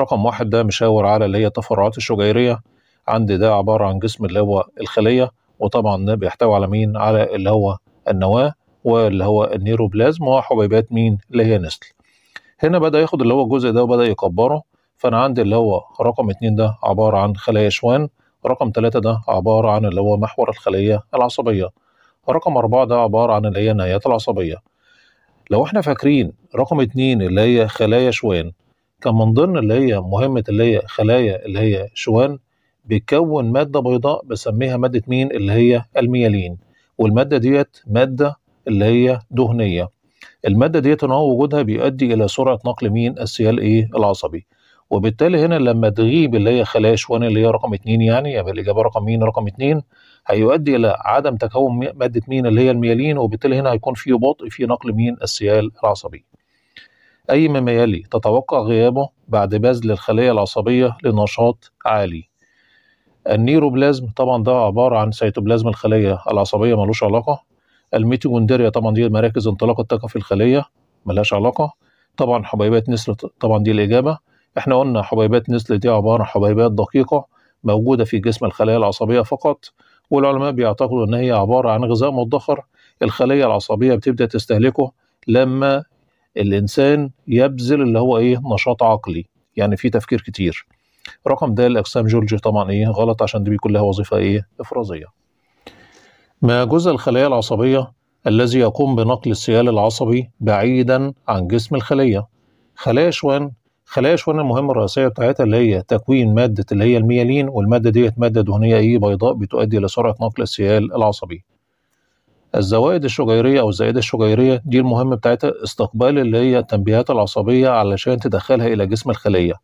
رقم واحد ده مشاور على اللي هي التفرعات الشجيرية عندي ده عبارة عن جسم اللي هو الخلية وطبعا ده بيحتوي على مين على اللي هو النواة واللي هو النيروبلازم وحبيبات مين اللي هي نسل هنا بدا ياخد اللي هو الجزء ده وبدا يكبره فانا عندي اللي هو رقم اتنين ده عباره عن خلايا شوان رقم تلاته ده عباره عن اللي هو محور الخليه العصبيه رقم أربعة ده عباره عن اللي هي النهايات العصبيه لو احنا فاكرين رقم اتنين اللي هي خلايا شوان كان من ضمن اللي هي مهمه اللي هي خلايا اللي هي شوان بيكون ماده بيضاء بسميها ماده مين اللي هي الميالين والماده ديت ماده اللي هي دهنيه الماده ديت ان هو وجودها بيؤدي الى سرعه نقل مين السيال ايه العصبي وبالتالي هنا لما تغيب اللي هي خلايا شوان اللي هي رقم اتنين يعني يبقى يعني الاجابه رقم مين رقم اتنين هيؤدي الى عدم تكون ماده مين اللي هي الميالين وبالتالي هنا هيكون في بطء في نقل مين السيال العصبي اي مما يلي تتوقع غيابه بعد بذل الخليه العصبيه لنشاط عالي النيروبلازم طبعا ده عباره عن سيتوبلازم الخليه العصبيه ملوش علاقه الميتوكوندريا طبعا دي مراكز انطلاق الطاقه في الخليه ملهاش علاقه طبعا حبيبات نسل طبعا دي الاجابه احنا قلنا حبيبات نسل دي عباره عن حبيبات دقيقه موجوده في جسم الخلايا العصبيه فقط والعلماء بيعتقدوا ان هي عباره عن غذاء مدخر الخليه العصبيه بتبدا تستهلكه لما الانسان يبذل اللي هو ايه نشاط عقلي يعني في تفكير كتير رقم ده الاجسام جولجي طبعا ايه غلط عشان دي بيكون لها وظيفه ايه افرازيه ما جزء الخلايا العصبية الذي يقوم بنقل السيال العصبي بعيدا عن جسم الخلية خلايا شوان خلايا شوان المهمة الرئيسية بتاعتها اللي هي تكوين مادة اللي هي الميالين والمادة ديت مادة دهنية اي بيضاء بتؤدي لسرعة نقل السيال العصبي الزوائد الشجيرية أو الزائدة الشجيرية دي المهمة بتاعتها استقبال اللي هي التنبيهات العصبية علشان تدخلها إلى جسم الخلية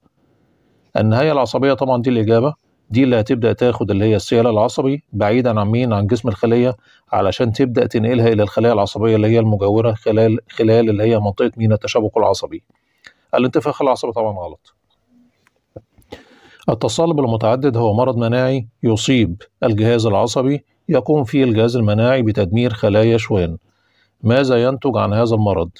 النهاية العصبية طبعا دي الإجابة دي اللي هتبدا تاخد اللي هي السيال العصبي بعيدا عن مين عن جسم الخليه علشان تبدا تنقلها الى الخلايا العصبيه اللي هي المجاوره خلال خلال اللي هي منطقه مين التشابك العصبي الانتفاخ العصبي طبعا غلط التصلب المتعدد هو مرض مناعي يصيب الجهاز العصبي يقوم فيه الجهاز المناعي بتدمير خلايا شوان ماذا ينتج عن هذا المرض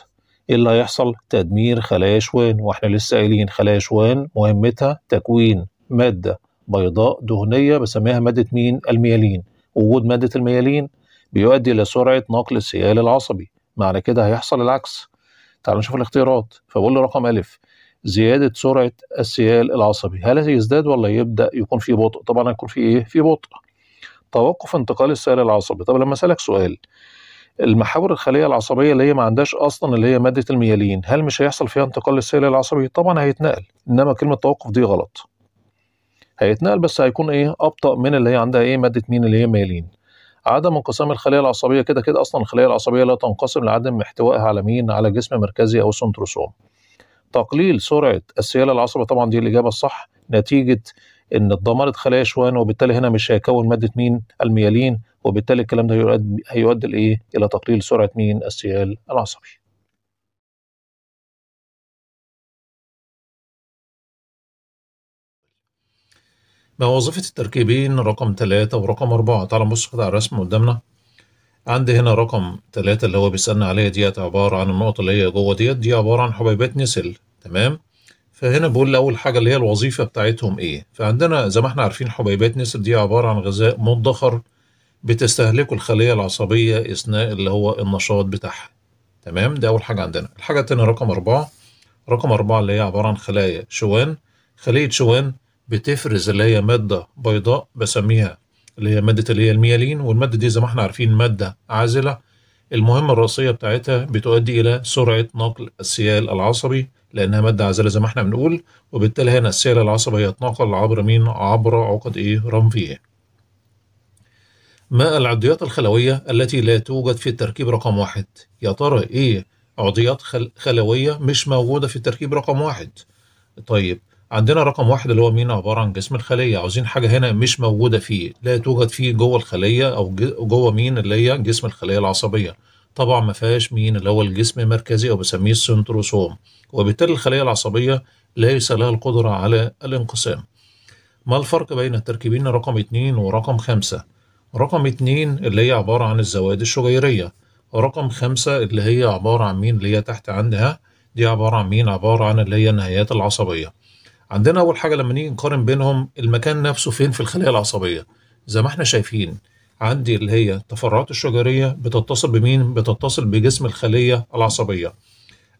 إيه اللي هيحصل تدمير خلايا شوان واحنا لسه قايلين خلايا شوان مهمتها تكوين ماده بيضاء دهنية بسميها مادة مين؟ الميالين وجود مادة الميالين بيؤدي إلى سرعة نقل السيال العصبي معنى كده هيحصل العكس تعالوا نشوف الاختيارات فبقول له رقم ألف زيادة سرعة السيال العصبي هل يزداد ولا يبدأ يكون في بطء طبعا هيكون في إيه؟ في بطء توقف انتقال السيال العصبي طب لما أسألك سؤال المحاور الخليه العصبيه اللي هي ما عندهاش اصلا اللي هي ماده الميالين هل مش هيحصل فيها انتقال السيال العصبي طبعا هيتنقل انما كلمه توقف دي غلط هيتنقل بس هيكون ايه ابطا من اللي هي عندها ايه ماده مين اللي هي ميلين عدم انقسام الخليه العصبيه كده كده اصلا الخليه العصبيه لا تنقسم لعدم احتوائها على مين على جسم مركزي او سنتروسوم تقليل سرعه السياله العصبيه طبعا دي الاجابه الصح نتيجه ان اتدمرت خلايا شوان وبالتالي هنا مش هيكون ماده مين الميالين وبالتالي الكلام ده هيؤدي لايه الى تقليل سرعه مين السيال العصبي ما وظيفة التركيبين رقم تلاتة ورقم أربعة تعالى نبص كده على الرسم قدامنا عندي هنا رقم تلاتة اللي هو بيسألنا عليها ديت عبارة عن النقطة اللي هي جوه ديت دي عبارة عن حبيبات نسل تمام فهنا بيقول أول حاجة اللي هي الوظيفة بتاعتهم إيه فعندنا زي ما إحنا عارفين حبيبات نسل دي عبارة عن غذاء مدخر بتستهلكه الخلية العصبية أثناء اللي هو النشاط بتاعها تمام دي أول حاجة عندنا الحاجة التانية رقم أربعة رقم أربعة اللي هي عبارة عن خلايا شوان خلية شوان بتفرز اللي هي ماده بيضاء بسميها اللي هي ماده اللي هي الميالين والماده دي زي ما احنا عارفين ماده عازله المهمه الرئيسيه بتاعتها بتؤدي الى سرعه نقل السيال العصبي لانها ماده عازله زي ما احنا بنقول وبالتالي هنا السيال العصبي هيتنقل عبر مين عبر عقد ايه رمفيه إيه. ما العضيات الخلوية التي لا توجد في التركيب رقم واحد؟ يا ترى إيه عضيات خل... خلوية مش موجودة في التركيب رقم واحد؟ طيب عندنا رقم واحد اللي هو مينا عباره عن جسم الخليه عاوزين حاجه هنا مش موجوده فيه لا توجد فيه جوه الخليه او جوه مين اللي هي جسم الخليه العصبيه طبعا ما فيهاش مين اللي هو الجسم المركزي او بسميه السنتروسوم وبالتالي الخليه العصبيه ليس لها القدره على الانقسام ما الفرق بين التركيبين رقم اتنين ورقم خمسة رقم اتنين اللي هي عبارة عن الزوائد الشجيرية رقم خمسة اللي هي عبارة عن مين اللي هي تحت عندها دي عبارة عن مين عبارة عن اللي هي النهايات العصبية عندنا اول حاجه لما نيجي نقارن بينهم المكان نفسه فين في الخليه العصبيه زي ما احنا شايفين عندي اللي هي التفرعات الشجريه بتتصل بمين بتتصل بجسم الخليه العصبيه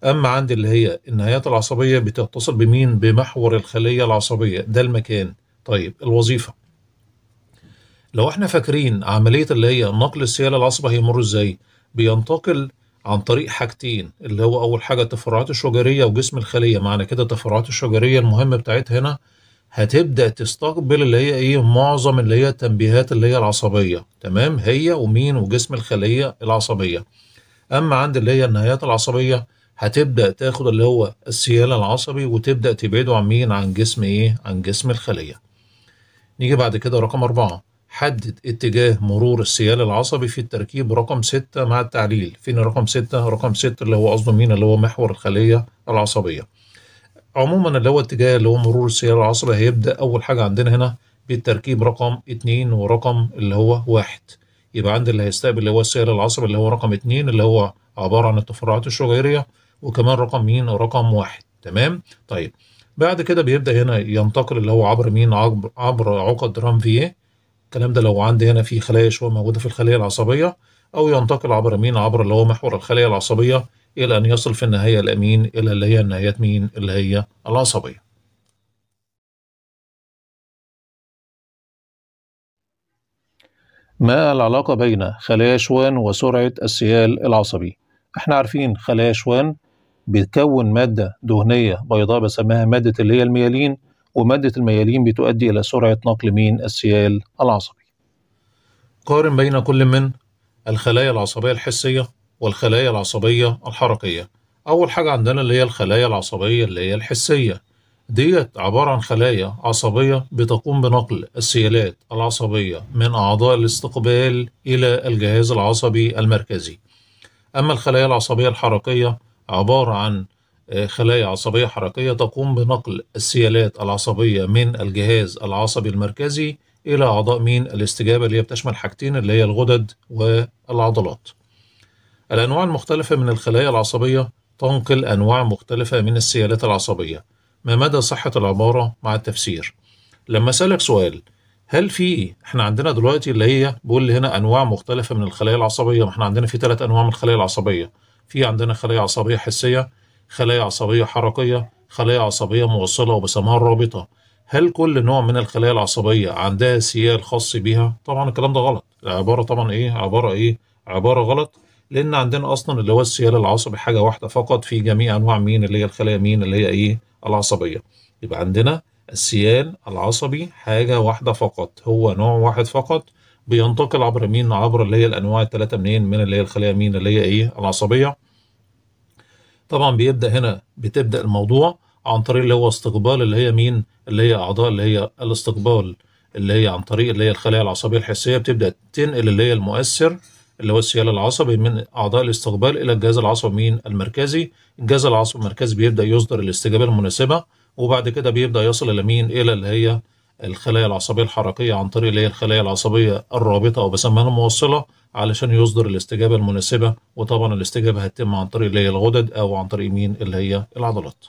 اما عندي اللي هي النهايات العصبيه بتتصل بمين بمحور الخليه العصبيه ده المكان طيب الوظيفه لو احنا فاكرين عمليه اللي هي نقل السياله العصبي هيمر ازاي بينتقل عن طريق حاجتين اللي هو اول حاجه التفرعات الشجريه وجسم الخليه معنى كده التفرعات الشجريه المهم بتاعتها هنا هتبدا تستقبل اللي هي ايه معظم اللي هي التنبيهات اللي هي العصبيه تمام هي ومين وجسم الخليه العصبيه اما عند اللي هي النهايات العصبيه هتبدا تاخد اللي هو السيال العصبي وتبدا تبعده عن مين عن جسم ايه عن جسم الخليه نيجي بعد كده رقم أربعة حدد اتجاه مرور السيال العصبي في التركيب رقم 6 مع التعليل فين رقم 6 رقم 6 اللي هو قصده مين اللي هو محور الخلية العصبية عموما اللي هو اتجاه اللي هو مرور السيال العصبي هيبدأ أول حاجة عندنا هنا بالتركيب رقم 2 ورقم اللي هو 1 يبقى عند اللي هيستقبل اللي هو السيال العصبي اللي هو رقم 2 اللي هو عبارة عن التفرعات الشجيرية وكمان رقم مين رقم 1 تمام طيب بعد كده بيبدأ هنا ينتقل اللي هو عبر مين عبر, عقد رامفيه الكلام ده لو عندي هنا في خلايا شوية موجودة في الخلية العصبية أو ينتقل عبر مين عبر اللي هو محور الخلية العصبية إلى أن يصل في النهاية الأمين إلى اللي هي النهايات مين اللي هي العصبية ما العلاقة بين خلايا شوان وسرعة السيال العصبي؟ احنا عارفين خلايا شوان بتكون مادة دهنية بيضاء بسميها مادة اللي هي الميالين ومادة الميالين بتؤدي إلى سرعة نقل مين السيال العصبي قارن بين كل من الخلايا العصبية الحسية والخلايا العصبية الحركية أول حاجة عندنا اللي هي الخلايا العصبية اللي هي الحسية ديت عبارة عن خلايا عصبية بتقوم بنقل السيالات العصبية من أعضاء الاستقبال إلى الجهاز العصبي المركزي أما الخلايا العصبية الحركية عبارة عن خلايا عصبية حركية تقوم بنقل السيالات العصبية من الجهاز العصبي المركزي إلى أعضاء مين الاستجابة اللي هي بتشمل حاجتين اللي هي الغدد والعضلات الأنواع المختلفة من الخلايا العصبية تنقل أنواع مختلفة من السيالات العصبية ما مدى صحة العبارة مع التفسير لما أسألك سؤال هل في احنا عندنا دلوقتي اللي هي بقول هنا انواع مختلفه من الخلايا العصبيه ما احنا عندنا في ثلاث انواع من الخلايا العصبيه في عندنا خلايا عصبيه حسيه خلايا عصبية حركية خلايا عصبية موصلة وبسمها الرابطة هل كل نوع من الخلايا العصبية عندها سيال خاص بيها؟ طبعا الكلام ده غلط العبارة طبعا ايه عبارة ايه عبارة غلط لان عندنا اصلا اللي هو السيال العصبي حاجة واحدة فقط في جميع انواع مين اللي هي الخلايا مين اللي هي ايه العصبية يبقى عندنا السيال العصبي حاجة واحدة فقط هو نوع واحد فقط بينتقل عبر مين عبر اللي هي الانواع الثلاثة منين من اللي هي الخلايا مين اللي هي ايه العصبية طبعا بيبدا هنا بتبدا الموضوع عن طريق اللي هو استقبال اللي هي مين اللي هي اعضاء اللي هي الاستقبال اللي هي عن طريق اللي هي الخلايا العصبيه الحسيه بتبدا تنقل اللي هي المؤثر اللي هو السيال العصبي من اعضاء الاستقبال الى الجهاز العصبي مين المركزي الجهاز العصبي المركزي بيبدا يصدر الاستجابه المناسبه وبعد كده بيبدا يصل الى مين الى اللي هي الخلايا العصبيه الحركيه عن طريق اللي هي الخلايا العصبيه الرابطه او بسميها الموصله علشان يصدر الاستجابه المناسبه وطبعا الاستجابه هتتم عن طريق اللي هي الغدد او عن طريق مين اللي هي العضلات.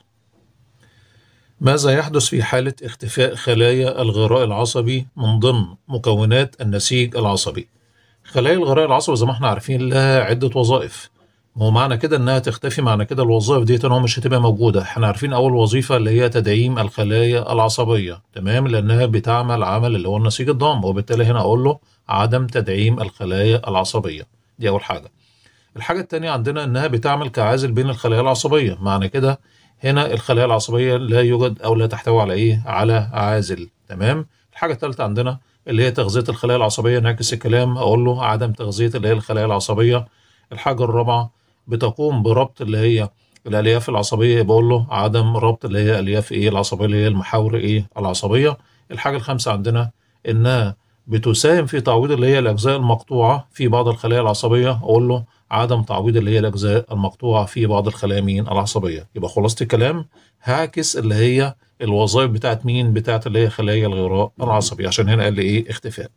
ماذا يحدث في حاله اختفاء خلايا الغراء العصبي من ضمن مكونات النسيج العصبي؟ خلايا الغراء العصبي زي ما احنا عارفين لها عده وظائف ما هو معنى كده انها تختفي معنى كده الوظائف ديت ان هو مش هتبقى موجوده احنا عارفين اول وظيفه اللي هي تدعيم الخلايا العصبيه تمام لانها بتعمل عمل اللي هو النسيج الضام وبالتالي هنا اقول له عدم تدعيم الخلايا العصبيه دي اول حاجه الحاجه الثانيه عندنا انها بتعمل كعازل بين الخلايا العصبيه معنى كده هنا الخلايا العصبيه لا يوجد او لا تحتوي على ايه على عازل تمام الحاجه الثالثه عندنا اللي هي تغذيه الخلايا العصبيه نعكس الكلام اقول له عدم تغذيه اللي هي الخلايا العصبيه الحاجه الرابعه بتقوم بربط اللي هي الالياف العصبيه بقول له عدم ربط اللي هي الياف ايه العصبيه اللي هي المحاور ايه العصبيه الحاجه الخامسه عندنا انها بتساهم في تعويض اللي هي الاجزاء المقطوعه في بعض الخلايا العصبيه اقول له عدم تعويض اللي هي الاجزاء المقطوعه في بعض الخلايا مين العصبيه يبقى خلاصه الكلام هعكس اللي هي الوظائف بتاعت مين بتاعت اللي هي خلايا الغراء العصبي عشان هنا قال لي ايه اختفاء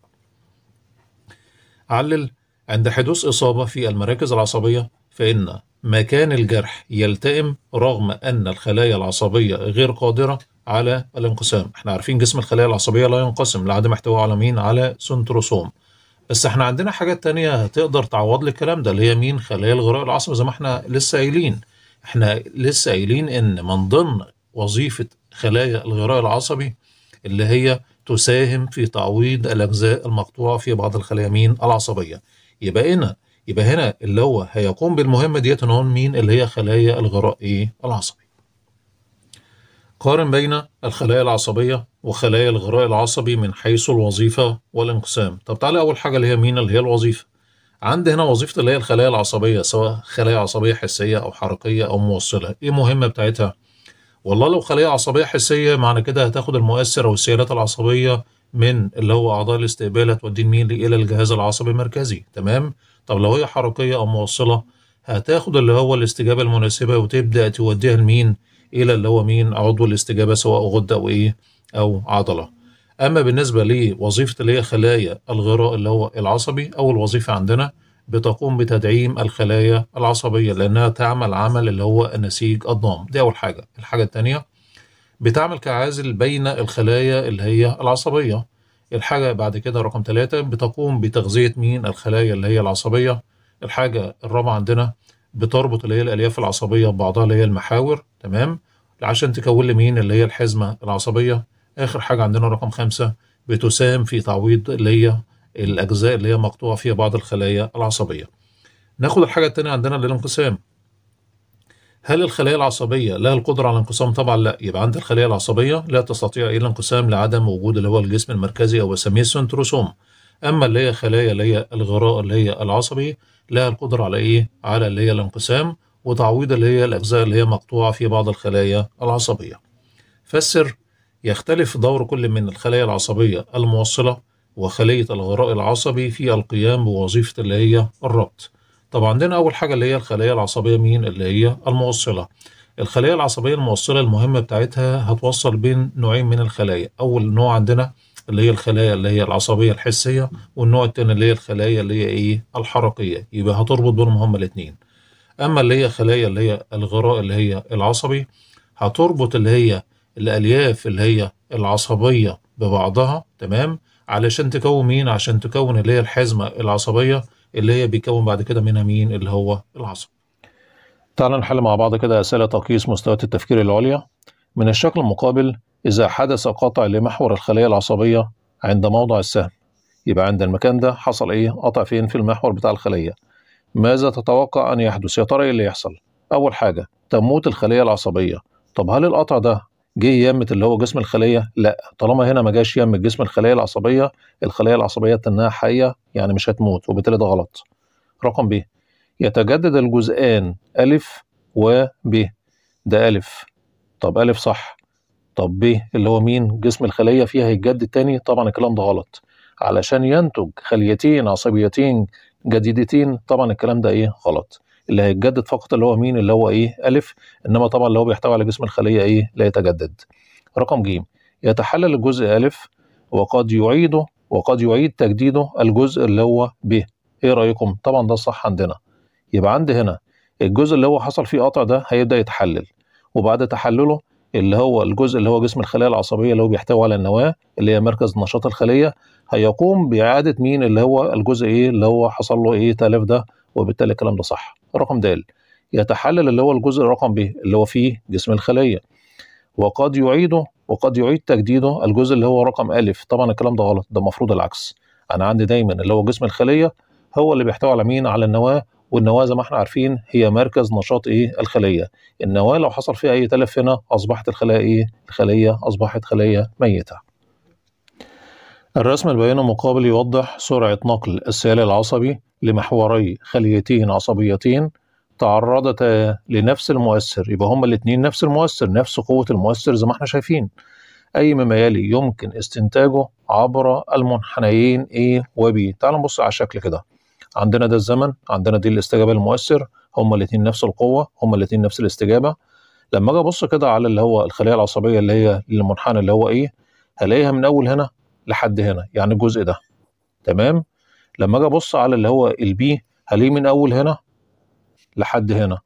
علل عند حدوث اصابه في المراكز العصبيه فإن مكان الجرح يلتئم رغم أن الخلايا العصبية غير قادرة على الانقسام احنا عارفين جسم الخلايا العصبية لا ينقسم لعدم احتواءه على مين على سنتروسوم بس احنا عندنا حاجات تانية هتقدر تعوض لي الكلام ده اللي هي مين خلايا الغراء العصبي زي ما احنا لسه قايلين احنا لسه قايلين ان من ضمن وظيفة خلايا الغراء العصبي اللي هي تساهم في تعويض الأجزاء المقطوعة في بعض الخلايا مين العصبية يبقى هنا يبقى هنا اللي هو هيقوم بالمهمه ديت هو مين اللي هي خلايا الغراء ايه العصبي قارن بين الخلايا العصبيه وخلايا الغراء العصبي من حيث الوظيفه والانقسام طب تعالى اول حاجه اللي هي مين اللي هي الوظيفه عندي هنا وظيفه اللي هي الخلايا العصبيه سواء خلايا عصبيه حسيه او حركيه او موصله ايه المهمه بتاعتها والله لو خليه عصبية حسية معنى كده هتاخد المؤثر أو السيالات العصبية من اللي هو أعضاء الاستقبال هتوديه لمين إلى الجهاز العصبي المركزي تمام طب لو هي حركية أو موصلة هتاخد اللي هو الاستجابة المناسبة وتبدأ توديها لمين إلى اللي هو مين عضو الاستجابة سواء غدة أو إيه أو عضلة أما بالنسبة لوظيفة اللي هي خلايا الغراء اللي هو العصبي أول وظيفة عندنا بتقوم بتدعيم الخلايا العصبية لأنها تعمل عمل اللي هو النسيج الضام دي أول حاجة الحاجة التانية بتعمل كعازل بين الخلايا اللي هي العصبية الحاجة بعد كده رقم ثلاثة بتقوم بتغذية مين الخلايا اللي هي العصبية الحاجة الرابعة عندنا بتربط اللي هي الألياف العصبية ببعضها اللي هي المحاور تمام عشان تكون مين اللي هي الحزمة العصبية آخر حاجة عندنا رقم خمسة بتساهم في تعويض اللي هي الأجزاء اللي هي مقطوعة فيها بعض الخلايا العصبية ناخد الحاجة التانية عندنا اللي الانقسام هل الخلايا العصبيه لها القدره على الانقسام؟ طبعا لا، يبقى عند الخلايا العصبيه لا تستطيع الا الانقسام لعدم وجود اللي هو الجسم المركزي او بسميه السنتروسوم. اما اللي هي خلايا اللي هي الغراء اللي هي العصبي لها القدره على ايه؟ على اللي هي الانقسام وتعويض اللي هي الاجزاء اللي هي مقطوعه في بعض الخلايا العصبيه. فالسر يختلف دور كل من الخلايا العصبيه الموصله وخليه الغراء العصبي في القيام بوظيفه اللي هي الربط. طب عندنا اول حاجه اللي هي الخليه العصبيه مين اللي هي الموصله الخليه العصبيه الموصله المهمه بتاعتها هتوصل بين نوعين من الخلايا اول نوع عندنا اللي هي الخلايا اللي هي العصبيه الحسيه والنوع التاني اللي هي الخلايا اللي هي ايه الحركيه يبقى هتربط بينهم هما الاثنين اما اللي هي خلايا اللي هي الغراء اللي هي العصبي هتربط اللي هي الالياف اللي هي العصبيه ببعضها تمام علشان تكون مين عشان تكون اللي هي الحزمه العصبيه اللي هي بيكون بعد كده منها مين اللي هو العصب تعالى نحل مع بعض كده أسئلة تقييس مستويات التفكير العليا من الشكل المقابل إذا حدث قطع لمحور الخلية العصبية عند موضع السهم يبقى عند المكان ده حصل إيه قطع فين في المحور بتاع الخلية ماذا تتوقع أن يحدث يا ترى إيه اللي يحصل أول حاجة تموت الخلية العصبية طب هل القطع ده جه يمت اللي هو جسم الخليه لا طالما هنا ما جاش يمت جسم الخليه العصبيه الخليه العصبيه انها حيه يعني مش هتموت وبالتالي ده غلط رقم ب يتجدد الجزئان الف ب ده الف طب الف صح طب ب اللي هو مين جسم الخليه فيها هيتجدد تاني طبعا الكلام ده غلط علشان ينتج خليتين عصبيتين جديدتين طبعا الكلام ده ايه غلط اللي هيتجدد فقط اللي هو مين اللي هو ايه الف انما طبعا اللي هو بيحتوي على جسم الخليه ايه لا يتجدد رقم ج يتحلل الجزء الف وقد يعيده وقد يعيد تجديده الجزء اللي هو ب ايه رايكم طبعا ده الصح عندنا يبقى عندي هنا الجزء اللي هو حصل فيه قطع ده هيبدا يتحلل وبعد تحلله اللي هو الجزء اللي هو جسم الخليه العصبيه اللي هو بيحتوي على النواه اللي هي مركز نشاط الخليه هيقوم باعاده مين اللي هو الجزء ايه اللي هو حصل له ايه تلف ده وبالتالي الكلام ده صح رقم د يتحلل اللي هو الجزء رقم ب اللي هو فيه جسم الخليه وقد يعيده وقد يعيد تجديده الجزء اللي هو رقم أ طبعا الكلام ده غلط ده المفروض العكس انا عندي دايما اللي هو جسم الخليه هو اللي بيحتوي على مين على النواه والنواه زي ما احنا عارفين هي مركز نشاط ايه الخليه النواه لو حصل فيها اي تلف هنا اصبحت الخلايا ايه الخليه اصبحت خليه ميته الرسم البيان مقابل يوضح سرعة نقل السيال العصبي لمحوري خليتين عصبيتين تعرضتا لنفس المؤثر يبقى هما الاتنين نفس المؤثر نفس قوة المؤثر زي ما احنا شايفين أي مما يلي يمكن استنتاجه عبر المنحنيين A و B تعال نبص على الشكل كده عندنا ده الزمن عندنا دي الاستجابة المؤثر هما الاتنين نفس القوة هما الاتنين نفس الاستجابة لما اجي ابص كده على اللي هو الخلية العصبية اللي هي المنحنى اللي هو ايه هلاقيها من اول هنا لحد هنا يعني الجزء ده تمام لما اجي ابص على اللي هو البي هلاقيه من اول هنا لحد هنا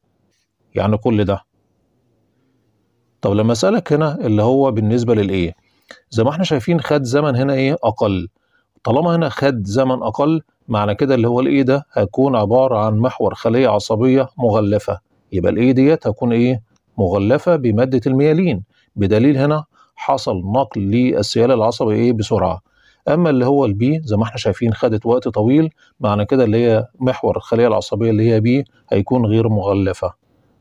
يعني كل ده طب لما اسالك هنا اللي هو بالنسبه للايه زي ما احنا شايفين خد زمن هنا ايه اقل طالما هنا خد زمن اقل معنى كده اللي هو الايه ده هيكون عباره عن محور خليه عصبيه مغلفه يبقى الايه ديت هتكون ايه مغلفه بماده الميالين بدليل هنا حصل نقل للسياله العصبيه إيه بسرعه اما اللي هو البي زي ما احنا شايفين خدت وقت طويل معنى كده اللي هي محور الخليه العصبيه اللي هي بي هيكون غير مغلفه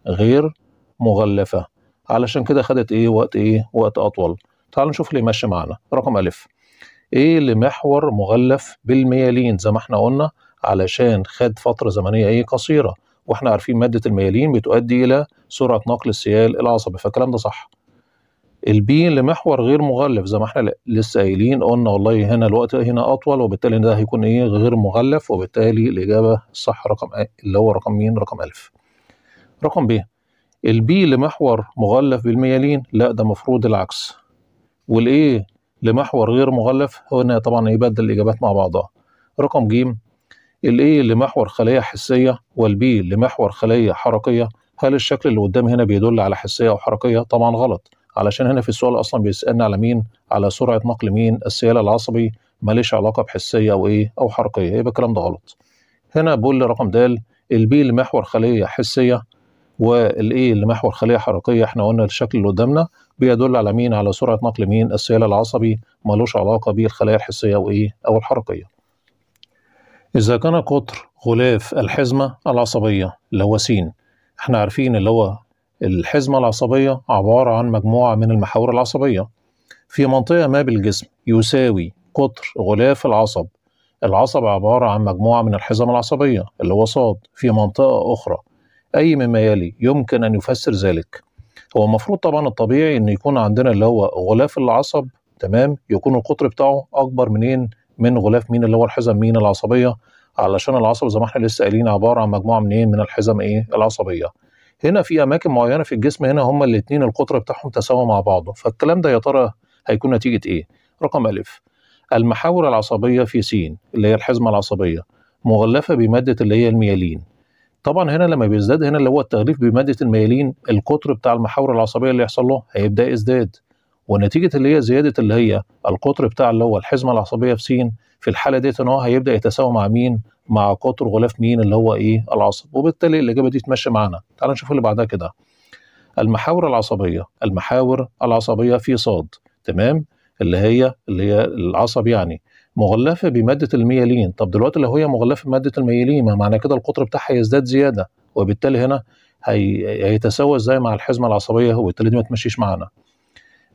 غير مغلفه علشان كده خدت ايه وقت ايه وقت اطول تعالوا نشوف اللي ماشي معانا رقم الف ايه اللي محور مغلف بالميالين زي ما احنا قلنا علشان خد فتره زمنيه ايه قصيره واحنا عارفين ماده الميالين بتؤدي الى سرعه نقل السيال العصبي فالكلام ده صح البي لمحور غير مغلف زي ما احنا لسه قايلين قلنا والله هنا الوقت هنا اطول وبالتالي ده هيكون ايه غير مغلف وبالتالي الاجابه الصح رقم اللي هو رقم مين رقم ألف رقم ب البي لمحور مغلف بالميالين لا ده مفروض العكس والايه لمحور غير مغلف هنا طبعا يبدل الاجابات مع بعضها رقم ج الايه لمحور خليه حسيه والبي لمحور خليه حركيه هل الشكل اللي قدام هنا بيدل على حسيه وحركيه طبعا غلط علشان هنا في السؤال اصلا بيسالنا على مين على سرعه نقل مين السيال العصبي ماليش علاقه بحسيه او ايه او حركيه يبقى الكلام ده غلط هنا بقول رقم د البي لمحور خليه حسيه والاي اللي محور خليه حركيه احنا قلنا الشكل اللي قدامنا بيدل على مين على سرعه نقل مين السيال العصبي ملوش علاقه بالخلايا الحسيه او ايه او الحركيه اذا كان قطر غلاف الحزمه العصبيه اللي هو س احنا عارفين اللي هو الحزمة العصبية عبارة عن مجموعة من المحاور العصبية في منطقة ما بالجسم يساوي قطر غلاف العصب العصب عبارة عن مجموعة من الحزم العصبية اللي هو صاد في منطقة أخرى أي مما يلي يمكن أن يفسر ذلك هو المفروض طبعا الطبيعي أن يكون عندنا اللي هو غلاف العصب تمام يكون القطر بتاعه أكبر منين من غلاف مين اللي هو الحزم مين العصبية علشان العصب زي ما احنا لسه قايلين عبارة عن مجموعة منين من الحزم إيه العصبية هنا في اماكن معينه في الجسم هنا هما الاثنين القطر بتاعهم تساوى مع بعضه فالكلام ده يا ترى هيكون نتيجه ايه رقم الف المحاور العصبيه في س اللي هي الحزمه العصبيه مغلفه بماده اللي هي الميالين طبعا هنا لما بيزداد هنا اللي هو التغليف بماده الميالين القطر بتاع المحاور العصبيه اللي يحصل له هيبدا يزداد ونتيجه اللي هي زياده اللي هي القطر بتاع اللي هو الحزمه العصبيه في س في الحاله ديت ان هو هيبدا يتساوى مع مين؟ مع قطر غلاف مين اللي هو ايه؟ العصب وبالتالي الاجابه دي تمشي معانا تعال نشوف اللي بعدها كده المحاور العصبيه المحاور العصبيه في صاد تمام اللي هي اللي هي العصب يعني مغلفه بماده الميالين طب دلوقتي لو هي مغلفه بماده الميالين ما معنى كده القطر بتاعها يزداد زياده وبالتالي هنا هي... هيتساوى ازاي مع الحزمه العصبيه وبالتالي دي ما تمشيش معانا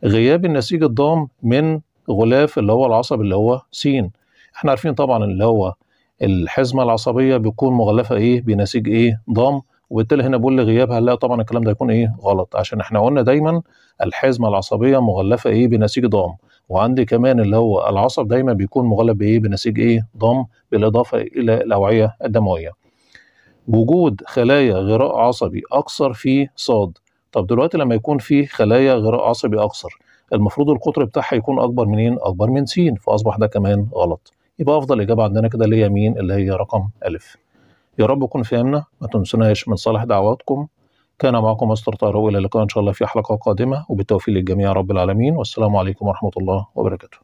غياب النسيج الضام من غلاف اللي هو العصب اللي هو سين احنا عارفين طبعا اللي هو الحزمه العصبيه بتكون مغلفه ايه بنسيج ايه ضام وبالتالي هنا بقول لغيابها لا طبعا الكلام ده هيكون ايه غلط عشان احنا قلنا دايما الحزمه العصبيه مغلفه ايه بنسيج ضام وعندي كمان اللي هو العصب دايما بيكون مغلف بايه بنسيج ايه ضام بالاضافه الى الاوعيه الدمويه وجود خلايا غراء عصبي اكثر في صاد طب دلوقتي لما يكون في خلايا غراء عصبي اكثر المفروض القطر بتاعها يكون اكبر منين اكبر من سين فاصبح ده كمان غلط يبقى افضل اجابه عندنا كده اللي هي مين اللي هي رقم الف يا رب تكونوا فهمنا ما تنسوناش من صالح دعواتكم كان معكم مستر طارق الى اللقاء ان شاء الله في حلقه قادمه وبالتوفيق للجميع رب العالمين والسلام عليكم ورحمه الله وبركاته